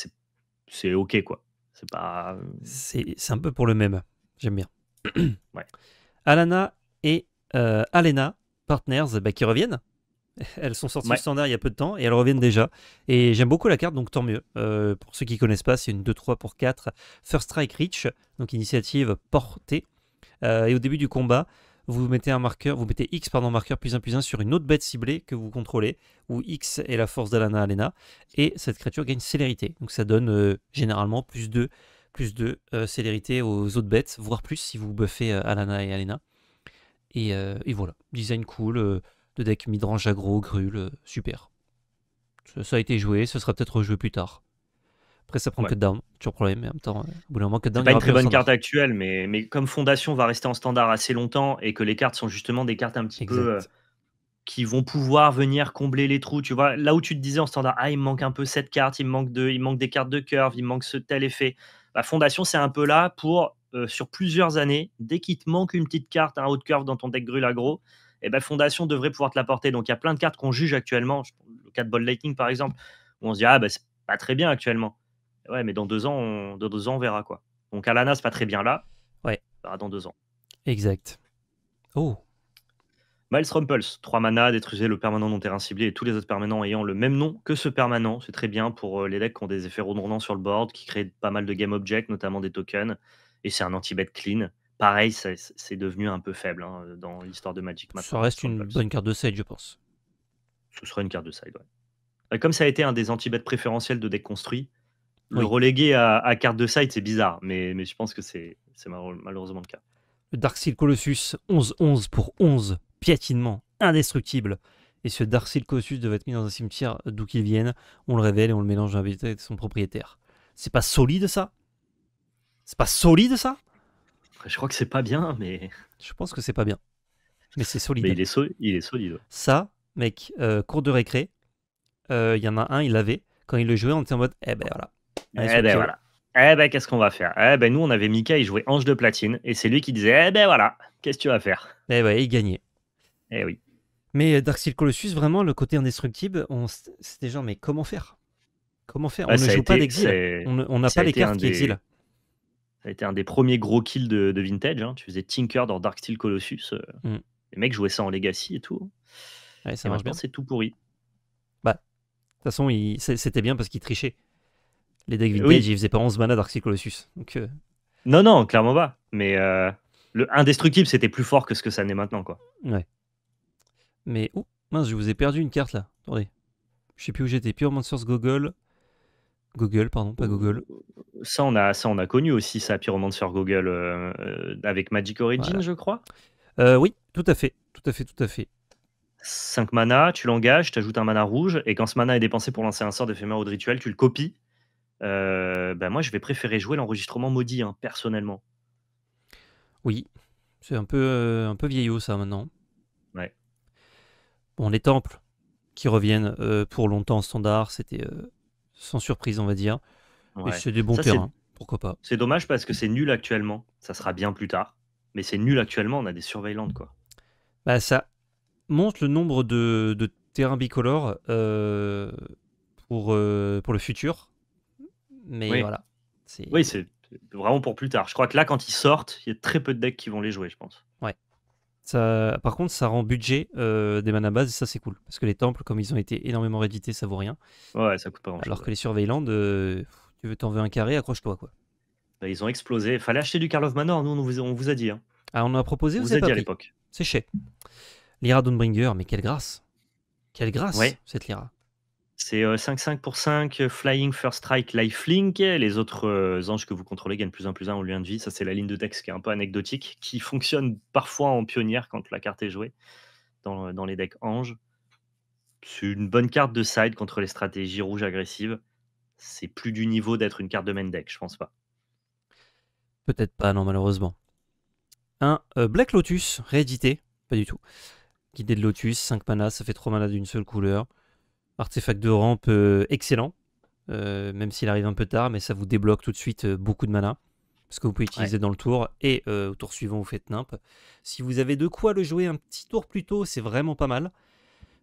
c'est ok quoi. C'est pas. C'est un peu pour le même, j'aime bien. [CLEARS THROAT] Alana et euh, Alena, partners, bah, qui reviennent [LAUGHS] Elles sont sorties du standard il y a peu de temps et elles reviennent déjà. Et j'aime beaucoup la carte, donc tant mieux. Euh, pour ceux qui connaissent pas, c'est une 2-3 pour 4 First Strike Reach, donc initiative portée. Euh, et au début du combat, vous mettez un marqueur, vous mettez X pardon marqueur plus 1 plus 1 sur une autre bête ciblée que vous contrôlez, où X est la force d'Alana Alena, et cette créature gagne célérité. Donc ça donne euh, généralement plus de célérité aux autres bêtes, voire plus si vous buffez Alana et Alena. Et, et, voilà, design cool, de deck midrange aggro, grul, euh, super. Ça, a été joué, ce sera peut-être rejoué plus tard. Après, ça prend ouais. cutdown, toujours problème, mais en même temps, euh, au bout d'un pas une très bonne carte actuelle, mais, mais comme fondation va rester en standard assez longtemps et que les cartes sont justement des cartes un petit peu. Euh, qui vont pouvoir venir combler les trous, tu vois. Là où tu te disais en standard, ah, il manque un peu cette carte, il manque, de, il manque des cartes de curve, il manque ce tel effet. La fondation, c'est un peu là pour, sur plusieurs années, dès qu'il te manque une petite carte, un haut de curve dans ton deck grul aggro et eh ben Fondation devrait pouvoir te l'apporter. Donc il y a plein de cartes qu'on juge actuellement, le cas de Ball Lightning par exemple, où on se dit ah ben c'est pas très bien actuellement. Ouais, mais dans deux ans, on, deux ans on verra quoi. Donc Alana c'est pas très bien là. Ouais. dans deux ans. Exact. Oh. Miles Rumpels, trois mana, détruiser le permanent non terrain ciblé et tous les autres permanents ayant le même nom que ce permanent. C'est très bien pour euh, les decks qui ont des effets redondants sur le board, qui créent pas mal de game objects, notamment des tokens. Et c'est un anti-bet clean pareil, c'est devenu un peu faible hein, dans l'histoire de Magic Ça reste une bonne carte de side, je pense. Ce sera une carte de side, ouais. Comme ça a été un des anti-bêtes préférentiels de deck construit, le reléguer à, carte de side, c'est bizarre, mais, je pense que c'est malheureusement le cas. Le Dark Seal Colossus, 11-11 pour 11, Piatinement, indestructible. Et ce Dark Seal Colossus devait être mis dans un cimetière d'où qu'il vienne. On le révèle et on le mélange avec son propriétaire. C'est pas solide ça C'est pas solide ça je crois que c'est pas bien, mais. Je pense que c'est pas bien. Mais c'est solide. Mais il, est il solide. Ça, mec, euh, cours de récré, il euh, y en a un, il l'avait. Quand il le jouait, on était en mode, eh ben voilà. eh ben voilà. Eh ben qu'est-ce qu'on va faire Eh ben nous, on avait Mika, il jouait Ange de Platine, et c'est lui qui disait, eh ben voilà, qu'est-ce que tu vas faire Eh ouais, ben, il gagnait. Eh oui. Mais euh, Dark Seal Colossus, vraiment, le côté indestructible, on... c'était genre, mais comment faire Comment faire bah, On ne joue pas d'exil. On n'a pas les cartes d'exil. qui exilent. Ça a été un des premiers gros kills de, Vintage. Hein. Tu faisais Tinker dans Dark Steel Colossus. Euh, mm. Les mecs jouaient ça en Legacy et tout. Ouais, ça marche bien c'est tout pourri. Bah, de toute façon, c'était bien parce qu'ils trichaient. Les decks Vintage, oui. ils faisaient pas 11 mana Dark Steel Colossus. Donc, euh. Non, non, clairement pas. Mais euh, le indestructible, c'était plus fort que ce que ça n'est maintenant. quoi. Ouais. Mais, mince, je vous ai perdu une carte là. Attendez. Je sais plus où j'étais. purement source Gogol. Google, pardon, pas Google. Ça, on a, ça, on a connu aussi ça, Pyromancer Google, euh, avec Magic Origin, je crois. Euh, oui, tout à fait, tout à fait, tout à fait. 5 mana, tu l'engages, tu ajoutes un mana rouge, et quand ce mana est dépensé pour lancer un sort d'éphémère ou de rituel, tu le copies. Euh, bah, moi, je vais préférer jouer l'enregistrement maudit, hein, personnellement. Oui, c'est un peu, euh, un peu vieillot ça maintenant. Ouais. Bon, les temples qui reviennent pour longtemps standard, c'était sans surprise, on va dire. Mais c'est des bons terrains, pourquoi pas. C'est dommage parce que c'est nul actuellement. Ça sera bien plus tard. Mais c'est nul actuellement, on a des surveillantes, quoi. Bah, ça monte le nombre de, de terrains bicolores euh, pour, euh, pour le futur. Mais voilà. Oui, c'est vraiment pour plus tard. Je crois que là, quand ils sortent, il y a très peu de decks qui vont les jouer, je pense par contre, ça rend budget euh, des manas et ça c'est cool. Parce que les temples, comme ils ont été énormément réédités, ça vaut rien. Ouais, ça coûte pas grand Alors que les surveillants, de, euh, tu veux t'en veux un carré, accroche-toi quoi. Bah, ils ont explosé. Fallait acheter du of Manor, nous on vous, a dit. Hein. Ah, on a proposé, vous, avez à l'époque. C'est chez Lyra Donbringer, mais quelle grâce. Quelle grâce cette Lyra. C'est 5-5 euh, pour 5, euh, Flying, First Strike, Lifelink. Les autres euh, anges que vous contrôlez gagnent plus 1 plus 1 au lieu de vie. Ça, c'est la ligne de texte qui est un peu anecdotique, qui fonctionne parfois en pionnière quand la carte est jouée dans, les decks anges. C'est une bonne carte de side contre les stratégies rouges agressives. C'est plus du niveau d'être une carte de main deck, je pense pas. Peut-être pas, non, malheureusement. Un Black Lotus, réédité, pas du tout. Guidé de Lotus, 5 mana ça fait 3 mana d'une seule couleur. Artefact de rampe euh, excellent, euh, même s'il arrive un peu tard, mais ça vous débloque tout de suite euh, beaucoup de mana, ce que vous pouvez utiliser dans le tour, et au tour suivant, vous faites nimp. Si vous avez de quoi le jouer un petit tour plus tôt, c'est vraiment pas mal.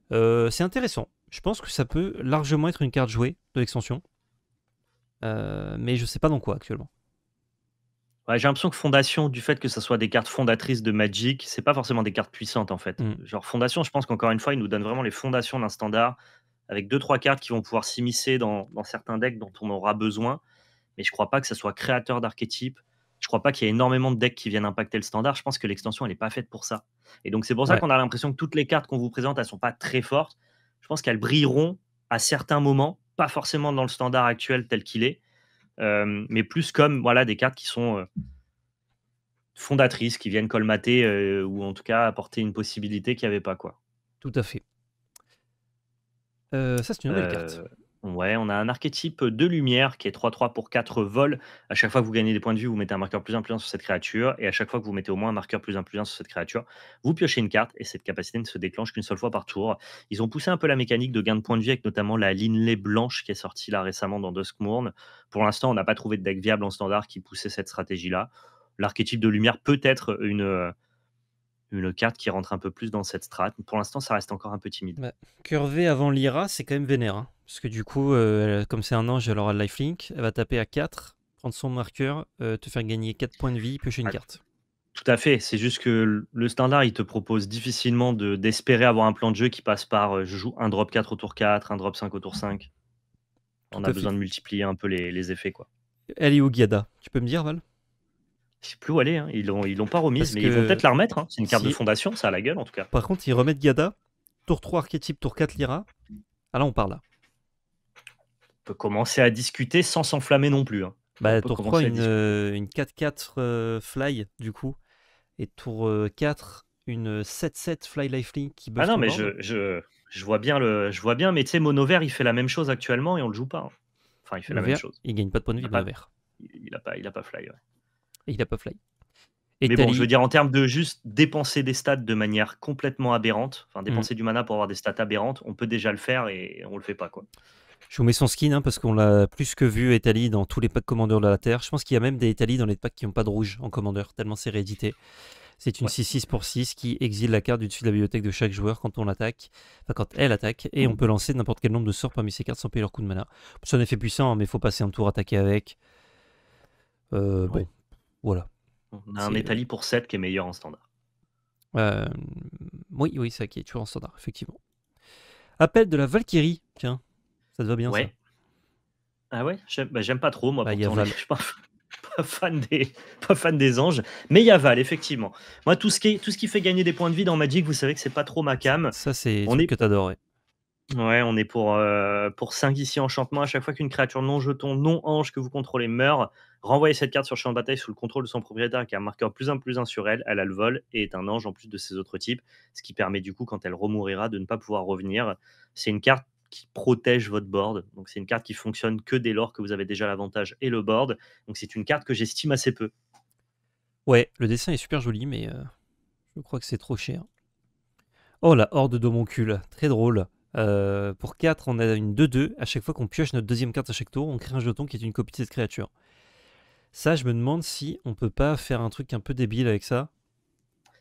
c'est intéressant. Je pense que ça peut largement être une carte jouée de l'extension, mais je sais pas dans quoi actuellement. j'ai l'impression que Fondation, du fait que ça soit des cartes fondatrices de Magic, c'est pas forcément des cartes puissantes en fait. Mm. Genre Fondation, je pense qu'encore une fois, il nous donne vraiment les fondations d'un standard avec deux trois cartes qui vont pouvoir s'immiscer dans, certains decks dont on aura besoin. Mais je crois pas que ça soit créateur d'archétypes. Je crois pas qu'il y ait énormément de decks qui viennent impacter le standard. Je pense que l'extension elle n'est pas faite pour ça. Et donc c'est pour ça qu'on a l'impression que toutes les cartes qu'on vous présente elles sont pas très fortes. Je pense qu'elles brilleront à certains moments, pas forcément dans le standard actuel tel qu'il est, euh, mais plus comme voilà des cartes qui sont euh, fondatrices, qui viennent colmater euh, ou en tout cas apporter une possibilité qu'il n'y avait pas quoi. Tout à fait. Euh, ça, c'est une nouvelle carte. Euh, ouais, on a un archétype de lumière qui est 3-3 pour 4 vols. À chaque fois que vous gagnez des points de vue, vous mettez un marqueur plus 1 plus sur cette créature. Et à chaque fois que vous mettez au moins un marqueur plus 1 plus sur cette créature, vous piochez une carte et cette capacité ne se déclenche qu'une seule fois par tour. Ils ont poussé un peu la mécanique de gain de points de vie avec notamment la Linley blanche qui est sortie là récemment dans Duskmourne. Pour l'instant, on n'a pas trouvé de deck viable en standard qui poussait cette stratégie-là. L'archétype de lumière peut être une euh, une carte qui rentre un peu plus dans cette strate. Pour l'instant, ça reste encore un peu timide. Bah, curvé avant Lyra, c'est quand même vénère. Hein. parce que du coup, euh, comme c'est un ange, elle aura le lifelink. Elle va taper à 4, prendre son marqueur, euh, te faire gagner 4 points de vie, piocher une ah, carte. Tout à fait. C'est juste que le standard, il te propose difficilement d'espérer avoir un plan de jeu qui passe par euh, je joue un drop 4 au tour 4, un drop 5 au tour 5. On a besoin de multiplier un peu les, les effets. quoi. Elle est où Giada Tu peux me dire, Val plus où aller hein. Ils l'ont, ils l'ont pas remise, mais ils vont peut-être la remettre. Hein. C'est une carte de fondation, ça a la gueule en tout cas. Par contre, ils remettent Gada, tour 3 archétype, tour 4 Lyra. Ah on parle là. On peut commencer à discuter sans s'enflammer non plus. Hein. Bah, tour 3, une, 4-4 euh, euh, fly du coup. Et tour 4, euh, une 7-7 fly lifelink qui Ah non, mais je, je, vois bien, le, je vois bien mais tu sais, Mono Vert, il fait la même chose actuellement et on le joue pas. Enfin, il fait la même chose. Il gagne pas de points de vie, il a il a pas, il a pas fly. Ouais et il n'a pas fly. Et mais bon, je veux dire, en termes de juste dépenser des stats de manière complètement aberrante, enfin mm. dépenser du mana pour avoir des stats aberrantes, on peut déjà le faire et on le fait pas quoi. Je vous mets son skin hein, parce qu'on l'a plus que vu Etali dans tous les packs commandeurs de la Terre. Je pense qu'il y a même des Etali dans les packs qui n'ont pas de rouge en commandeur, tellement c'est réédité. C'est une 6-6 pour 6 qui exile la carte du dessus de la bibliothèque de chaque joueur quand on attaque, enfin quand elle attaque, et on mm. peut lancer n'importe quel nombre de sorts parmi ces cartes sans payer leur coup de mana. C'est un effet puissant, hein, mais il faut passer un tour attaquer avec. Euh, Bon, voilà. On a un Métali euh, pour 7 qui est meilleur en standard. Euh, oui, oui, ça qui est toujours en standard, effectivement. Appel de la Valkyrie, tiens, ça te va bien ouais. Ah ouais, j'aime bah, pas trop moi. Bah, je suis [LAUGHS] pas, fan des, pas fan des anges, mais y a Val, effectivement. Moi, tout ce qui, tout ce qui fait gagner des points de vie dans Magic, vous savez que c'est pas trop ma cam. Ça, c'est on est... que t'adorais. Ouais, on est pour, euh, pour 5 ici, enchantement. À chaque fois qu'une créature non jeton, non ange que vous contrôlez meurt, renvoyez cette carte sur champ de bataille sous le contrôle de son propriétaire qui a un marqueur plus 1 plus 1 sur elle. Elle a le vol et est un ange en plus de ses autres types, ce qui permet du coup, quand elle remourira, de ne pas pouvoir revenir. C'est une carte qui protège votre board. Donc c'est une carte qui fonctionne que dès lors que vous avez déjà l'avantage et le board. Donc c'est une carte que j'estime assez peu. Ouais, le dessin est super joli, mais euh, je crois que c'est trop cher. Oh la horde de mon cul, très drôle. Euh, pour 4, on a une 2-2. À chaque fois qu'on pioche notre deuxième carte à chaque tour, on crée un jeton qui est une copie de cette créature. Ça, je me demande si on peut pas faire un truc un peu débile avec ça.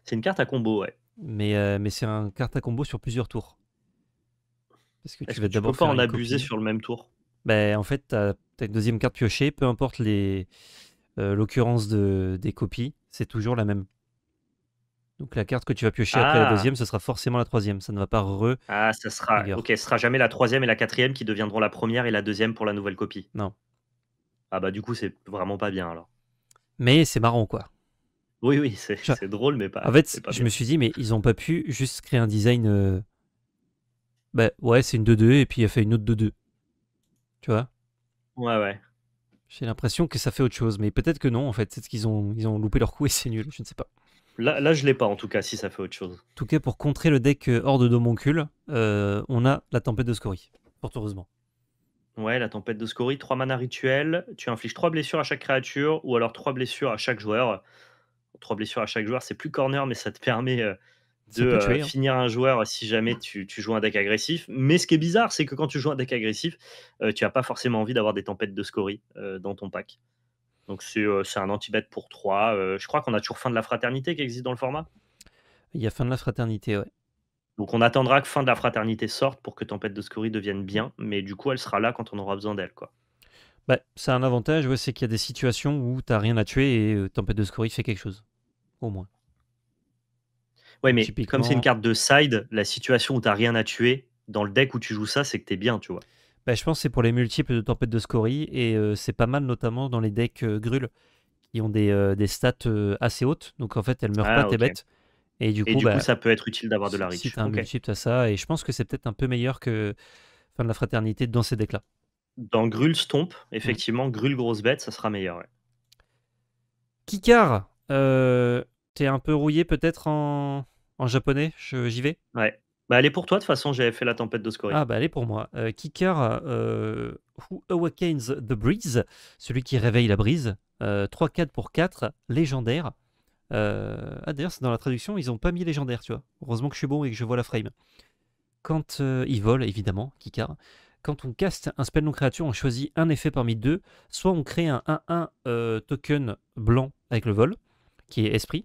C'est une carte à combo, ouais. Mais, euh, mais c'est une carte à combo sur plusieurs tours. Parce que tu vas d'abord. peux pas en abuser sur le même tour. Ben, en fait, tu as, une deuxième carte piochée, peu importe euh, l'occurrence de, des copies, c'est toujours la même. Donc la carte que tu vas piocher après la ah. deuxième, ce sera forcément la troisième. Ça ne va pas re. Ah, ça sera. Ok, ce sera jamais la troisième et la quatrième qui deviendront la première et la deuxième pour la nouvelle copie. Non. Ah bah du coup, c'est vraiment pas bien alors. Mais c'est marrant quoi. Oui, oui, c'est drôle, mais pas. En fait, je me suis dit, mais ils ont pas pu juste créer un design. Euh, bah ouais, c'est une 2-2 et puis il a fait une autre 2-2. Tu vois Ouais, ouais. J'ai l'impression que ça fait autre chose, mais peut-être que non en fait. C'est qu'ils ont, ils ont loupé leur coup et c'est nul, je ne sais pas. Là, je je l'ai pas en tout cas, si ça fait autre chose. En tout cas, pour contrer le deck euh, hors de Domoncule, euh, on a la tempête de Scorie, fort heureusement. Ouais, la tempête de Scorie, 3 mana rituel, tu infliges 3 blessures à chaque créature ou alors 3 blessures à chaque joueur. 3 blessures à chaque joueur, c'est plus corner, mais ça te permet euh, de hein. finir un joueur si jamais tu, joues un deck agressif. Mais ce qui est bizarre, c'est que quand tu joues un deck agressif, tu n'as pas forcément envie d'avoir des tempêtes de scorie dans ton pack. Donc c'est euh, un anti-bet pour 3. Euh, je crois qu'on a toujours Fin de la Fraternité qui existe dans le format. Il y a Fin de la Fraternité, ouais. Donc on attendra que Fin de la Fraternité sorte pour que Tempête de Scorie devienne bien, mais du coup elle sera là quand on aura besoin d'elle. quoi. Bah, c'est un avantage, c'est qu'il y a des situations où t'as rien à tuer et euh, Tempête de Scorie fait quelque chose, au moins. Ouais, mais comme c'est une carte de side, la situation où t'as rien à tuer, dans le deck où tu joues ça, c'est que t'es bien, tu vois. Bah, je pense que c'est pour les multiples de Tempête de Scorie, et euh, c'est pas mal notamment dans les decks euh, Grul, qui ont des, euh, stats assez hautes, donc en fait elles meurent ah, pas, t'es bêtes Et du, coup, bah, ça peut être utile d'avoir de la riche. Si un multiple à ça, et je pense que c'est peut-être un peu meilleur que Fin de la Fraternité dans ces decks-là. Dans Grul Stomp, mm. effectivement, mmh. grosse bête, ça sera meilleur. Ouais. Kikar, t'es un peu rouillé peut-être en... en japonais, j'y vais Ouais. Bah, elle est pour toi, de toute façon, j'avais fait la tempête de scoring. Ah, bah, elle est pour moi. Euh, kicker, euh, Who Awakens the Breeze, celui qui réveille la brise. 3-4 euh, pour 4, légendaire. ah, d'ailleurs, c'est dans la traduction, ils n'ont pas mis légendaire, tu vois. Heureusement que je suis bon et que je vois la frame. Quand il vole, évidemment, Kicker. Quand on caste un spell non créature, on choisit un effet parmi deux. Soit on crée un 1-1 token blanc avec le vol, qui est esprit,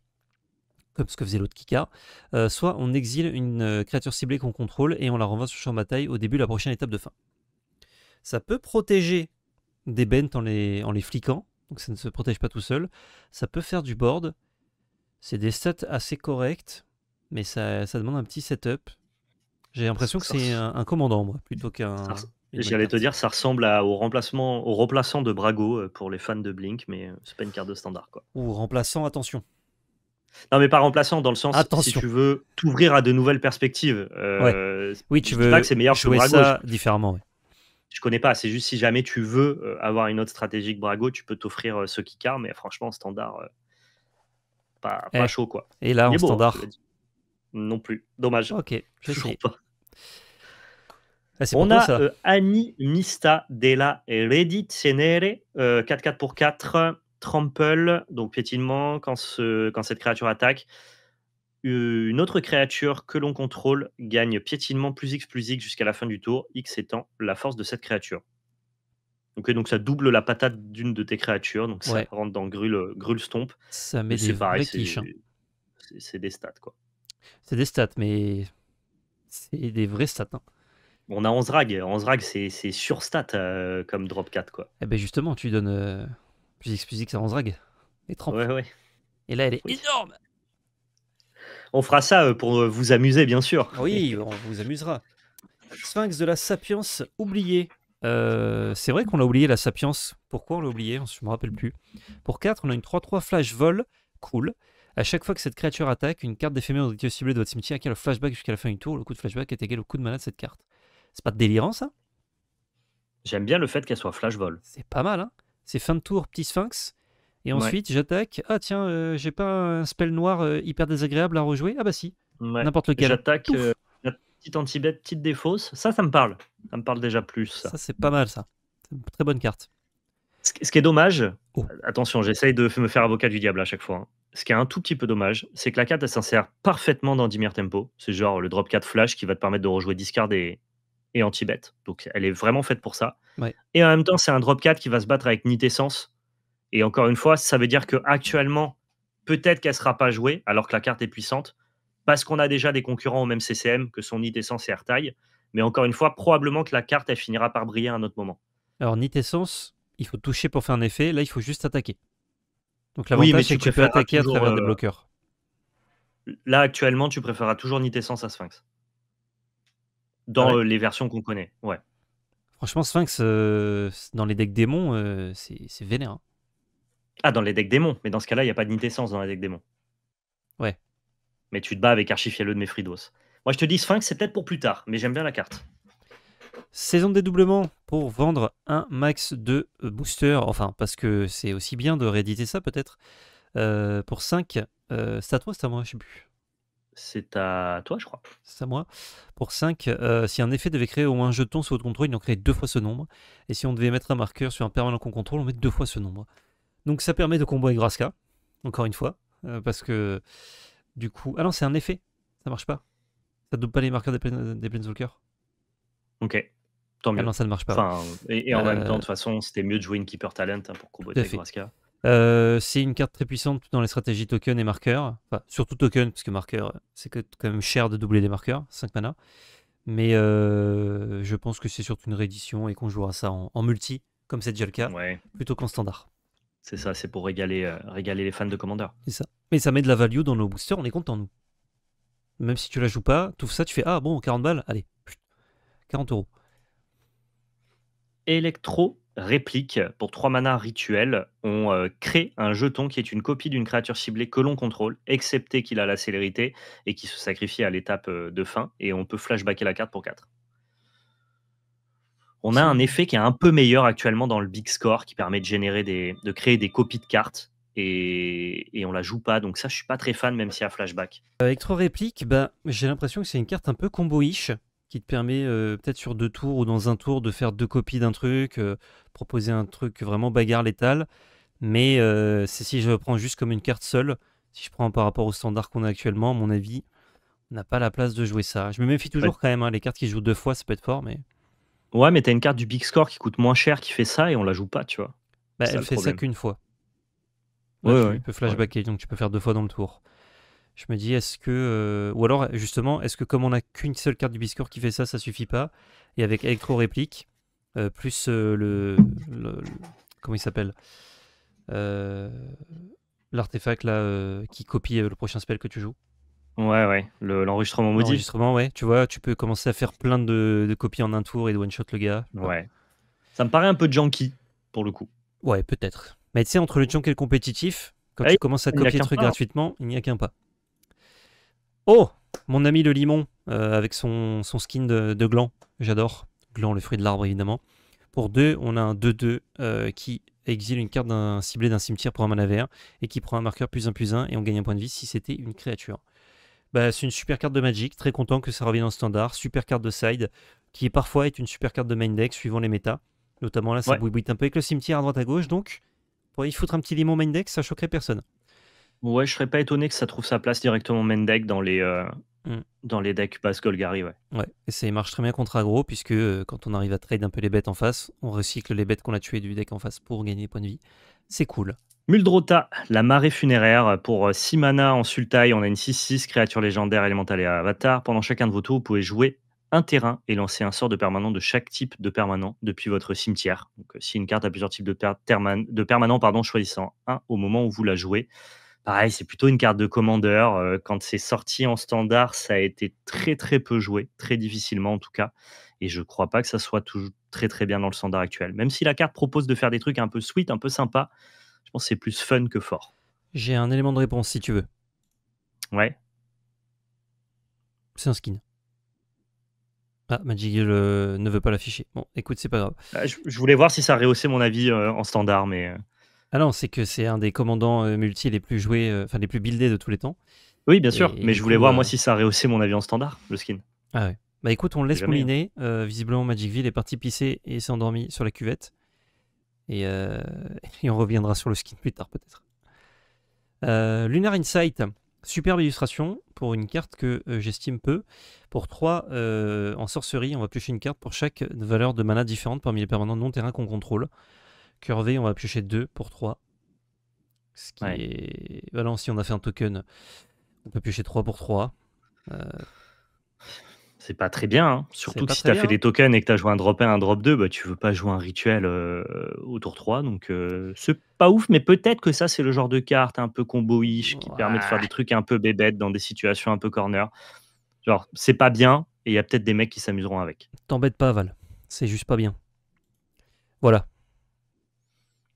comme ce que faisait l'autre Kika, euh, soit on exile une euh, créature ciblée qu'on contrôle et on la renvoie sur le champ de bataille au début de la prochaine étape de fin. Ça peut protéger des bents en les, en les fliquant, donc ça ne se protège pas tout seul. Ça peut faire du board. C'est des stats assez corrects, mais ça, demande un petit setup. J'ai l'impression que c'est un, commandant, moi, plutôt qu'un. J'allais te dire, ça ressemble au remplacement, au remplaçant de Brago euh, pour les fans de Blink, mais c'est pas une carte de standard, Ou remplaçant, attention. Non, mais pas remplaçant, dans le sens, si tu veux t'ouvrir à de nouvelles perspectives. Euh, oui, tu veux que c'est meilleur que différemment. Je connais pas, c'est juste si jamais tu veux euh, avoir une autre stratégie que Brago, tu peux t'offrir ce euh, Kikar, mais franchement, standard, pas, eh, chaud quoi. Et là, en hein, standard Non plus, dommage. Ok, je [LAUGHS] sais pas. Ah, on a ça. Euh, Annie Mista della Redicenere, Senere 4-4 pour 4, trample, donc piétinement, quand, cette créature attaque, une autre créature que l'on contrôle gagne piétinement plus X plus X jusqu'à la fin du tour, X étant la force de cette créature. donc ça double la patate d'une de tes créatures, donc ça rentre dans Grul, euh, Grul Stomp. Ça met des hein. C'est des stats, quoi. C'est des stats, mais c'est des vrais stats. Hein. On a 11 rags, 11 rags c'est sur stats euh, comme drop 4, quoi. et eh ben justement, tu donnes... Euh, plus ça rend drague. Et Et là, elle est énorme. On fera ça euh, pour euh, vous amuser, bien sûr. Oui, on vous amusera. Sphinx de la Sapience oubliée. Euh, c'est vrai qu'on a oublié, la Sapience. Pourquoi on l'a oublié Je me rappelle plus. Pour 4, on a une 3-3 flash vol. Cool. À chaque fois que cette créature attaque, une carte d'éphémère est de votre cimetière qui a le flashback jusqu'à la fin du tour. Le coup de flashback est égal au coup de mana de cette carte. C'est pas délirant, ça J'aime bien le fait qu'elle soit flash vol. C'est pas mal, hein c'est fin de tour, petit sphinx. Et ensuite, j'attaque. Ah tiens, euh, j'ai pas un spell noir euh, hyper désagréable à rejouer. Ah bah si, n'importe lequel. J'attaque euh, la petite anti petite défausse. Ça, ça me parle. Ça me parle déjà plus. Ça, c'est pas mal, ça. Une très bonne carte. Ce, qui est dommage, oh. attention, j'essaye de me faire avocat du diable à chaque fois. Hein. Ce qui est un tout petit peu dommage, c'est que la carte, elle s'insère parfaitement dans Dimir Tempo. C'est genre le drop 4 flash qui va te permettre de rejouer discard et, et anti-bet. Donc elle est vraiment faite pour ça. Et en même temps, c'est un drop 4 qui va se battre avec Essence, Et encore une fois, ça veut dire que actuellement, peut-être qu'elle sera pas jouée alors que la carte est puissante parce qu'on a déjà des concurrents au même CCM que sont Essence et taille Mais encore une fois, probablement que la carte, elle finira par briller à un autre moment. Alors, Essence, il faut toucher pour faire un effet. Là, il faut juste attaquer. Donc, l'avantage, oui, c'est que tu peux attaquer à travers des euh, bloqueurs. Là, actuellement, tu préféreras toujours Essence à Sphinx dans euh, les versions qu'on connaît. Ouais. Franchement, Sphinx, euh, dans les decks démons, euh, c'est vénère. Hein. Ah, dans les decks démons, mais dans ce cas-là, il n'y a pas de d'essence dans les decks démons. Ouais. Mais tu te bats avec Archifialeux de Mefridos. Moi, je te dis, Sphinx, c'est peut-être pour plus tard, mais j'aime bien la carte. Saison de dédoublement pour vendre un max de booster. enfin, parce que c'est aussi bien de rééditer ça peut-être, pour 5. c'est à toi, c'est à moi, je sais plus. C'est à toi, je crois. C'est à moi. Pour 5, euh, si un effet devait créer au moins un jeton sur votre contrôle, il en crée deux fois ce nombre. Et si on devait mettre un marqueur sur un permanent qu'on contrôle, on met deux fois ce nombre. Donc ça permet de combo avec Graska, encore une fois. Euh, parce que du coup. Ah non, c'est un effet. Ça marche pas. Ça ne pas les marqueurs des, Plains des Ok. Tant mieux. Ah non, ça ne marche pas. et, en même temps, de euh, toute façon, c'était mieux de jouer une Keeper Talent hein, pour combo avec Graska. Euh, c'est une carte très puissante dans les stratégies token et marqueur. surtout token, parce que marqueur, c'est quand même cher de doubler des marqueurs, 5 mana. Mais euh, je pense que c'est surtout une réédition et qu'on jouera ça en, multi, comme c'est déjà le cas, plutôt qu'en standard. C'est ça, c'est pour régaler, euh, régaler les fans de Commander. C'est ça. Mais ça met de la value dans nos boosters, on est content, nous. Même si tu la joues pas, tout ça, tu fais Ah bon, 40 balles, allez, 40 euros. Electro réplique pour 3 mana rituels. On euh, crée un jeton qui est une copie d'une créature ciblée que l'on contrôle, excepté qu'il a la célérité et qui se sacrifie à l'étape euh, de fin. Et on peut flashbacker la carte pour 4. On a un effet qui est un peu meilleur actuellement dans le Big Score qui permet de, générer des, de créer des copies de cartes et, et on la joue pas. Donc ça, je suis pas très fan, même si à flashback. Euh, trois réplique bah, ben, j'ai l'impression que c'est une carte un peu combo-ish qui te permet euh, peut-être sur deux tours ou dans un tour de faire deux copies d'un truc, euh, proposer un truc vraiment bagarre létale. Mais euh, c'est si je prends juste comme une carte seule, si je prends par rapport au standard qu'on a actuellement, à mon avis, on n'a pas la place de jouer ça. Je me méfie toujours quand même, hein, les cartes qui jouent deux fois, ça peut être fort, mais. Ouais, mais t'as une carte du big score qui coûte moins cher, qui fait ça et on la joue pas, tu vois. Bah, elle fait ça qu'une fois. ouais, tu peux flashbacker, donc tu peux faire deux fois dans le tour je me dis, est-ce que. Euh, ou alors, justement, est-ce que comme on n'a qu'une seule carte du Biscuit qui fait ça, ça suffit pas Et avec Electro-Réplique, euh, plus euh, le, Comment il s'appelle L'artefact là qui copie le prochain spell que tu joues. Ouais, ouais, l'enregistrement maudit. L'enregistrement, ouais, tu vois, tu peux commencer à faire plein de, copies en un tour et de one-shot le gars. Ouais. Ça me paraît un peu junky pour le coup. Ouais, peut-être. Mais tu sais, entre le junk et le compétitif, quand ah tu commences à copier des trucs hein. gratuitement, il n'y a qu'un pas. Oh Mon ami le limon, euh, avec son, skin de, gland. J'adore. Gland, le fruit de l'arbre, évidemment. Pour 2, on a un 2-2 euh, qui exile une carte d'un d'un cimetière pour un mana vert et qui prend un marqueur plus 1 plus 1 et on gagne un point de vie si c'était une créature. Bah, c'est une super carte de Magic, très content que ça revienne en standard. Super carte de side, qui parfois est une super carte de main deck suivant les méta. Notamment là, ça ouais. bouille un peu avec le cimetière à droite à gauche, donc pour y foutre un petit limon main deck, ça choquerait personne. Ouais, je serais pas étonné que ça trouve sa place directement main deck dans les, euh, mm. dans les decks basse Golgari. Ouais. ouais, et ça marche très bien contre aggro, puisque euh, quand on arrive à trade un peu les bêtes en face, on recycle les bêtes qu'on a tuées du deck en face pour gagner des points de vie. C'est cool. Muldrota, la marée funéraire. Pour 6 euh, mana en Sultai, on a une 6-6 créature légendaire, élémentale et avatar. Pendant chacun de vos tours, vous pouvez jouer un terrain et lancer un sort de permanent de chaque type de permanent depuis votre cimetière. Donc, si une carte a plusieurs types de, permanents, de permanent, pardon, choisissant un au moment où vous la jouez, Pareil, c'est plutôt une carte de commandeur. Euh, quand c'est sorti en standard, ça a été très très peu joué, très difficilement en tout cas. Et je ne crois pas que ça soit toujours très très bien dans le standard actuel. Même si la carte propose de faire des trucs un peu sweet, un peu sympa, je pense que c'est plus fun que fort. J'ai un élément de réponse si tu veux. Ouais. C'est un skin. Ah, Magic euh, ne veut pas l'afficher. Bon, écoute, c'est pas grave. Bah, je, voulais voir si ça rehaussait mon avis euh, en standard, mais. Ah non, c'est que c'est un des commandants euh, multi les plus joués, euh, enfin les plus buildés de tous les temps. Oui, bien sûr, mais je voulais voir euh, moi si ça rehaussé mon avis en standard, le skin. Ah ouais. Bah écoute, on le laisse mouliner. visiblement, Magicville est parti pisser et s'est endormi sur la cuvette. [LAUGHS] Et, on reviendra sur le skin plus tard, peut-être. Lunar Insight, superbe illustration pour une carte que j'estime peu. Pour 3 en sorcerie, on va piocher une carte pour chaque valeur de mana différente parmi les permanents non terrains qu'on contrôle. Curvé, on va piocher 2 pour 3. Ce qui bah si on a fait un token, on peut piocher 3 pour 3. Euh, c'est pas très bien, hein. surtout si tu as fait des tokens et que tu as joué un drop 1, un drop 2, bah, tu veux pas jouer un rituel euh, autour au tour 3. Donc, euh, c'est pas ouf, mais peut-être que ça, c'est le genre de carte un peu combo-ish qui permet de faire des trucs un peu bébêtes dans des situations un peu corner. Genre, c'est pas bien et il y a peut-être des mecs qui s'amuseront avec. T'embête pas, Val. C'est juste pas bien. Voilà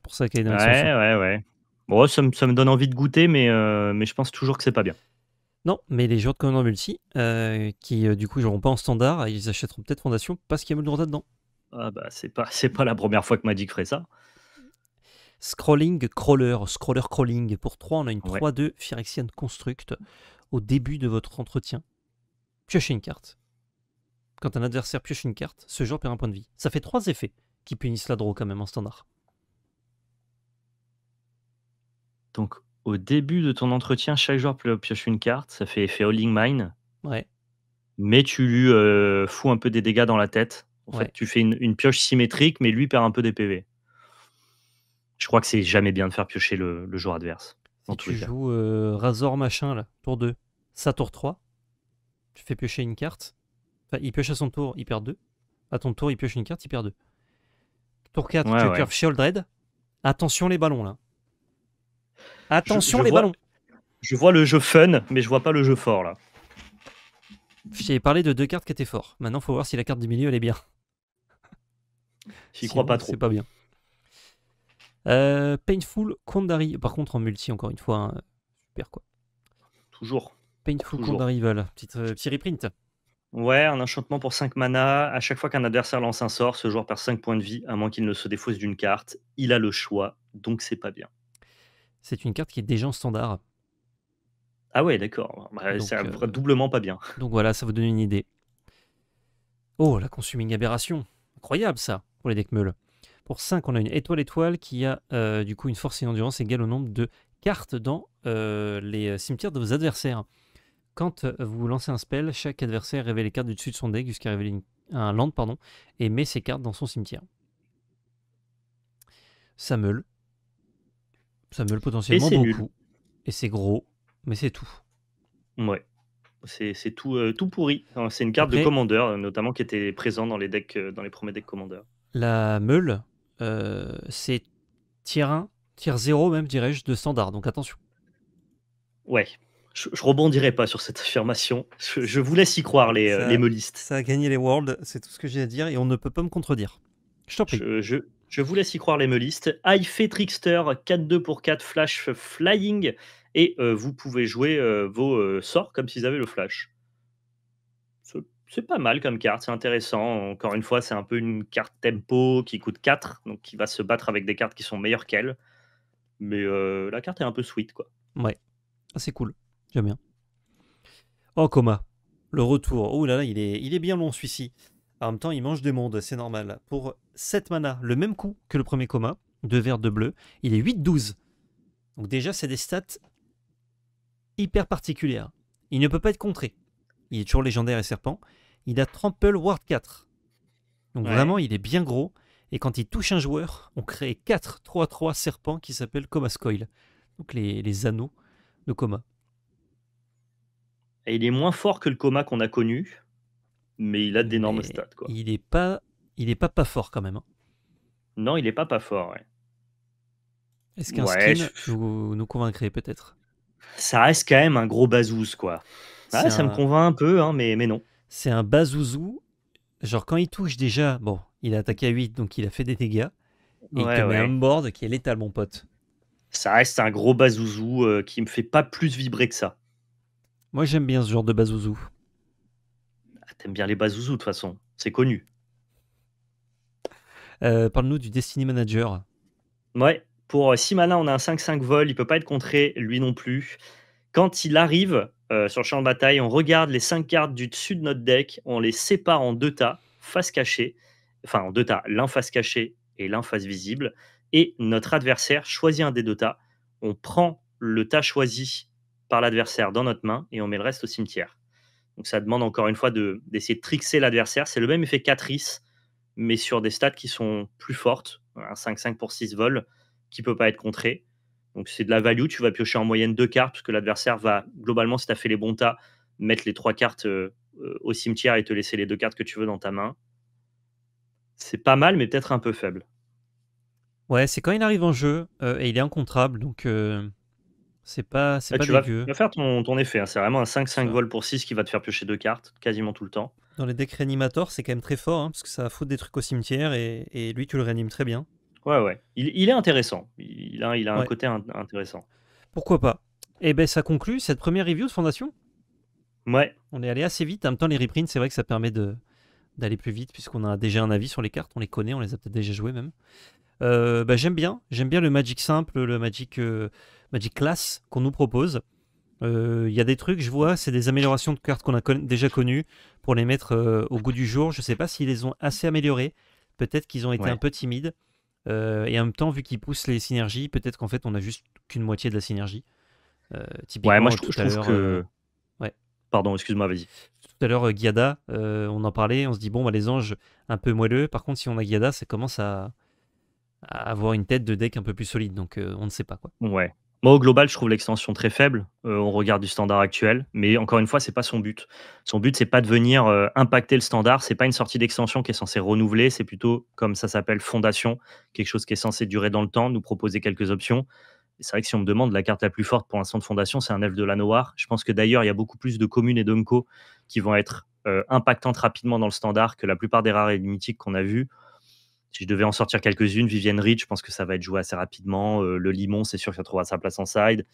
pour ça qu'il y a Ouais, ouais, ouais. Bon, ça me, donne envie de goûter, mais, euh, mais je pense toujours que c'est pas bien. Non, mais les joueurs de commandant multi, euh, qui euh, du coup joueront pas en standard, ils achèteront peut-être Fondation parce qu'il y a là dedans. Ah bah c'est pas, c'est pas la première fois que Magic ferait ça. Scrolling Crawler, Scroller Crawling. Pour 3, on a une 3-2 Phyrexian Construct au début de votre entretien. Piochez une carte. Quand un adversaire pioche une carte, ce joueur perd un point de vie. Ça fait trois effets qui punissent la draw quand même en standard. Donc, au début de ton entretien, chaque joueur pioche une carte. Ça fait effet Holding Mine. Ouais. Mais tu lui euh, fous un peu des dégâts dans la tête. En fait, tu fais une, pioche symétrique, mais lui perd un peu des PV. Je crois que c'est jamais bien de faire piocher le, joueur adverse. Si tu joues euh, Razor machin, là, tour 2, ça tour 3, tu fais piocher une carte. Enfin, il pioche à son tour, il perd 2. À ton tour, il pioche une carte, il perd 2. Tour 4, tu curves Shield Red. Attention les ballons là. Attention les ballons. Je vois le jeu fun, mais je vois pas le jeu fort là. J'ai parlé de deux cartes qui étaient fortes Maintenant, faut voir si la carte du milieu elle est bien. J'y crois pas trop. C'est pas bien. Euh, Painful Kondari. Par contre, en multi, encore une fois, hein, super quoi. Toujours. Painful Toujours. Kondari Val. Euh, petit, reprint. Ouais, un enchantement pour 5 mana. À chaque fois qu'un adversaire lance un sort, ce joueur perd 5 points de vie, à moins qu'il ne se défausse d'une carte. Il a le choix, donc c'est pas bien c'est une carte qui est déjà en standard. Ah ouais, d'accord. Bah, euh, doublement pas bien. Donc voilà, ça vous donne une idée. Oh, la consuming aberration. Incroyable ça, pour les decks meules. Pour 5, on a une étoile-étoile qui a euh, du coup une force et une endurance égale au nombre de cartes dans euh, les cimetières de vos adversaires. Quand vous lancez un spell, chaque adversaire révèle les cartes du dessus de son deck jusqu'à révéler un land pardon, et met ses cartes dans son cimetière. Ça meule. Ça meule potentiellement beaucoup. Et c'est gros, mais c'est tout. Ouais. C'est tout, euh, tout pourri. C'est une carte de commandeur, euh, notamment, qui était présent dans les decks, euh, dans les premiers decks commandeurs. La meule, c'est tier 1, tier 0 même, dirais-je, de standard, donc attention. Ouais, je, rebondirai pas sur cette affirmation. Je, vous laisse y croire, les, les meulistes. Ça a gagné les Worlds, c'est tout ce que j'ai à dire, et on ne peut pas me contredire. Je t'en prie. Je, je vous laisse y croire les meulistes. Haïfé Trickster, 4-2 pour 4, Flash Flying. Et euh, vous pouvez jouer euh, vos euh, sorts comme s'ils avaient le Flash. C'est pas mal comme carte, c'est intéressant. Encore une fois, c'est un peu une carte tempo qui coûte 4, donc qui va se battre avec des cartes qui sont meilleures qu'elle. Mais la carte est un peu sweet, quoi. Ouais, ah, c'est cool, j'aime bien. Oh, coma, le retour. Oh là là, il est, il est bien long celui-ci. En même temps, il mange des mondes, c'est normal. Pour 7 mana, le même coup que le premier coma, 2 verts, 2 bleus. Il est 8-12. Donc déjà, c'est des stats hyper particulières. Il ne peut pas être contré. Il est toujours légendaire et serpent. Il a Trample Ward 4. Donc vraiment, il est bien gros. Et quand il touche un joueur, on crée 4 3-3 serpents qui s'appellent Coma Coil. Donc les, anneaux de Coma. Et il est moins fort que le Coma qu'on a connu, mais il a d'énormes stats. Il n'est pas il n'est pas pas fort quand même. Hein. Non, il n'est pas pas fort. Est-ce qu'un skin vous, nous, convaincrez peut-être Ça reste quand même un gros bazouzou quoi. Ah, ça me convainc un peu, hein, mais, mais non. C'est un bazouzou. Genre, quand il touche déjà, bon, il a attaqué à 8, donc il a fait des dégâts. Et il te un board qui est létal, mon pote. Ça reste un gros bazouzou euh, qui me fait pas plus vibrer que ça. Moi, j'aime bien ce genre de bazouzou. Ah, t'aimes bien les bazouzous, de toute façon. C'est connu. Euh, parle-nous du Destiny Manager. Ouais, pour euh, Simana, on a un 5-5 vol, il peut pas être contré, lui non plus. Quand il arrive euh, sur le champ de bataille, on regarde les 5 cartes du dessus de notre deck, on les sépare en deux tas, face cachée, enfin en deux tas, l'un face cachée et l'un face visible, et notre adversaire choisit un des deux tas, on prend le tas choisi par l'adversaire dans notre main et on met le reste au cimetière. Donc ça demande encore une fois d'essayer de, trickser trixer l'adversaire. C'est le même effet catrice mais sur des stats qui sont plus fortes, un 5-5 pour 6 vols qui peut pas être contré. Donc c'est de la value, tu vas piocher en moyenne deux cartes, parce que l'adversaire va, globalement, si tu as fait les bons tas, mettre les trois cartes euh, euh, au cimetière et te laisser les deux cartes que tu veux dans ta main. C'est pas mal, mais peut-être un peu faible. Ouais, c'est quand il arrive en jeu euh, et il est incontrable, donc c'est pas, c'est bah, pas tu faire ton, ton effet. Hein. C'est vraiment un 5-5 vol pour 6 qui va te faire piocher deux cartes quasiment tout le temps. Dans les decks réanimateurs, c'est quand même très fort hein, parce que ça fout des trucs au cimetière et, lui, tu le réanimes très bien. Ouais, ouais. Il, est intéressant. Il a, il a un côté intéressant. Pourquoi pas Et eh ben ça conclut cette première review de Fondation. Ouais. On est allé assez vite. En même temps, les reprints, c'est vrai que ça permet de d'aller plus vite puisqu'on a déjà un avis sur les cartes. On les connaît, on les a peut-être déjà jouées même. Euh, bah, j'aime bien. J'aime bien le Magic simple, le Magic. Euh, Magic Class qu'on nous propose. Il euh, y a des trucs, je vois, c'est des améliorations de cartes qu'on a déjà connues pour les mettre euh, au goût du jour. Je ne sais pas s'ils les ont assez améliorées. Peut-être qu'ils ont été un peu timides. Euh, et en même temps, vu qu'ils poussent les synergies, peut-être qu'en fait, on a juste qu'une moitié de la synergie. typiquement, ouais, moi je, trouve que. Ouais. Pardon, excuse-moi, vas-y. Tout à l'heure, Giada, on en parlait, on se dit, bon, bah, les anges, un peu moelleux. Par contre, si on a Giada, ça commence à, à avoir une tête de deck un peu plus solide. Donc, on ne sait pas quoi. Ouais. Moi, au global, je trouve l'extension très faible euh, on regarde du standard actuel, mais encore une fois, c'est pas son but. Son but, c'est pas de venir euh, impacter le standard. C'est pas une sortie d'extension qui est censée renouveler. C'est plutôt, comme ça s'appelle, fondation, quelque chose qui est censé durer dans le temps, nous proposer quelques options. C'est vrai que si on me demande la carte la plus forte pour l'instant de fondation, c'est un elfe de la noire. Je pense que d'ailleurs, il y a beaucoup plus de communes et d'Omco qui vont être euh, impactantes rapidement dans le standard que la plupart des rares et mythiques qu'on a vus. Si je devais en sortir quelques-unes, Vivienne Rich, je pense que ça va être joué assez rapidement. Euh, le Limon, c'est sûr qu'il trouvera sa place en side.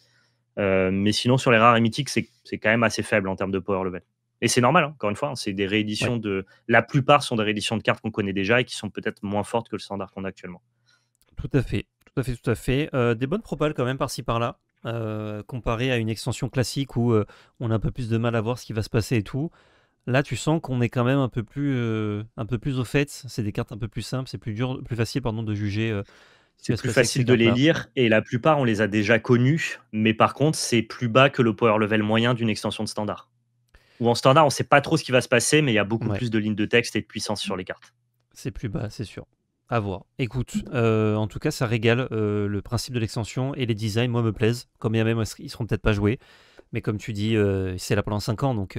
Euh, mais sinon, sur les rares et mythiques, c'est quand même assez faible en termes de power level. Et c'est normal, hein, encore une fois, hein, c'est des rééditions de. La plupart sont des rééditions de cartes qu'on connaît déjà et qui sont peut-être moins fortes que le standard qu'on a actuellement. Tout à fait, tout à fait, tout à fait. Euh, des bonnes propales quand même par-ci par-là, comparé à une extension classique où on a un peu plus de mal à voir ce qui va se passer et tout. Là, tu sens qu'on est quand même un peu plus, euh, un peu plus au fait. C'est des cartes un peu plus simples, c'est plus dur, plus facile pardon, de juger. Euh, c'est plus facile de les lire et la plupart on les a déjà connues. mais par contre c'est plus bas que le power level moyen d'une extension de standard. Ou en standard on sait pas trop ce qui va se passer, mais il y a beaucoup plus de lignes de texte et de puissance sur les cartes. C'est plus bas, c'est sûr. À voir. Écoute, euh, en tout cas ça régale le principe de l'extension et les designs, moi me plaisent. Comme il y a même ils seront peut-être pas joués, mais comme tu dis, c'est là pendant 5 ans, donc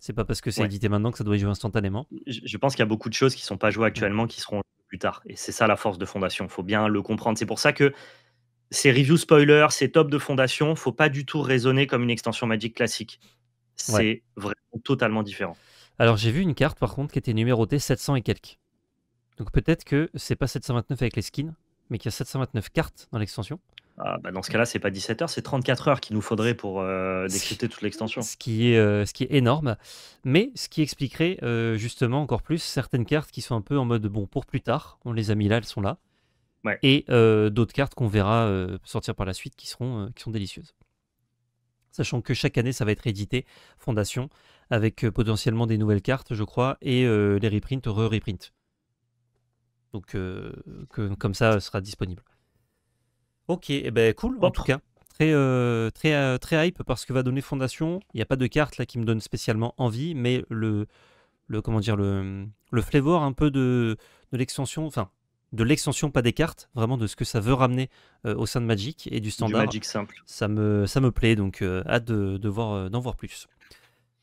c'est pas parce que c'est édité maintenant que ça doit jouer instantanément. Je, pense qu'il y a beaucoup de choses qui sont pas jouées actuellement qui seront plus tard. Et c'est ça la force de Fondation. Faut bien le comprendre. C'est pour ça que ces reviews spoilers, ces top de Fondation, faut pas du tout raisonner comme une extension Magic classique. C'est vraiment totalement différent. Alors j'ai vu une carte par contre qui était numérotée 700 et quelques. Donc peut-être que c'est pas 729 avec les skins, mais qu'il y a 729 cartes dans l'extension. Ah, bah, dans ce cas-là, c'est pas 17 h c'est 34 heures qu'il nous faudrait pour euh, décrypter toute l'extension. Euh, ce, qui est, énorme, mais ce qui expliquerait euh, justement encore plus certaines cartes qui sont un peu en mode bon pour plus tard, on les a mis là, elles sont là, et d'autres cartes qu'on verra sortir par la suite qui, seront, qui sont délicieuses. Sachant que chaque année, ça va être édité, Fondation, avec potentiellement des nouvelles cartes, je crois, et les reprints, re-reprints. Donc, que, comme ça, sera disponible. Ok, eh ben, cool en tout cas. Très, euh, très, euh, très hype parce que va donner fondation. Il n'y a pas de carte là qui me donne spécialement envie, mais le, le comment dire le, le flavor un peu de, de l'extension, enfin de l'extension, pas des cartes, vraiment de ce que ça veut ramener euh, au sein de Magic et du standard. Magic simple. Ça me, ça me plaît, donc hâte de, voir, d'en voir plus.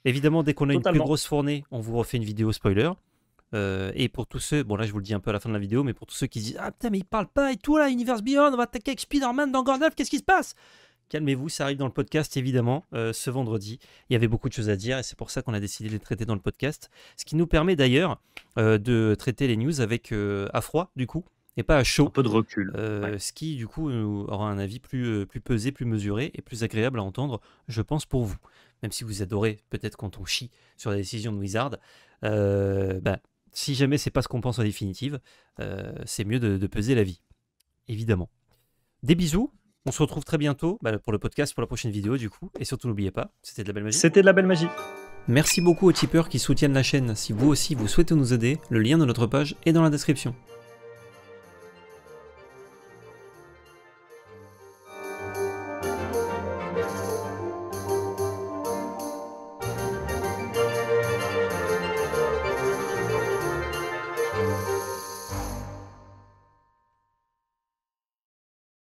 Évidemment, dès qu'on a une plus grosse fournée, on vous refait une vidéo spoiler. Euh, et pour tous ceux, bon là je vous le dis un peu à la fin de la vidéo, mais pour tous ceux qui disent Ah putain, mais ils parlent pas et tout là, Universe Beyond, on va attaquer avec Spider-Man dans Gandalf, qu'est-ce qui se passe Calmez-vous, ça arrive dans le podcast évidemment euh, ce vendredi. Il y avait beaucoup de choses à dire et c'est pour ça qu'on a décidé de les traiter dans le podcast. Ce qui nous permet d'ailleurs euh, de traiter les news avec à froid du coup et pas à chaud. Un peu de recul. Ce qui du coup aura un avis plus, plus pesé, plus mesuré et plus agréable à entendre, je pense, pour vous. Même si vous adorez peut-être quand on chie sur la décision de Wizard, bah, si jamais c'est pas ce qu'on pense en définitive, euh, c'est mieux de, peser la vie, évidemment. Des bisous, on se retrouve très bientôt bah, pour le podcast, pour la prochaine vidéo du coup, et surtout n'oubliez pas, c'était de la belle magie. C'était de la belle magie. Merci beaucoup aux tipeurs qui soutiennent la chaîne. Si vous aussi vous souhaitez nous aider, le lien de notre page est dans la description.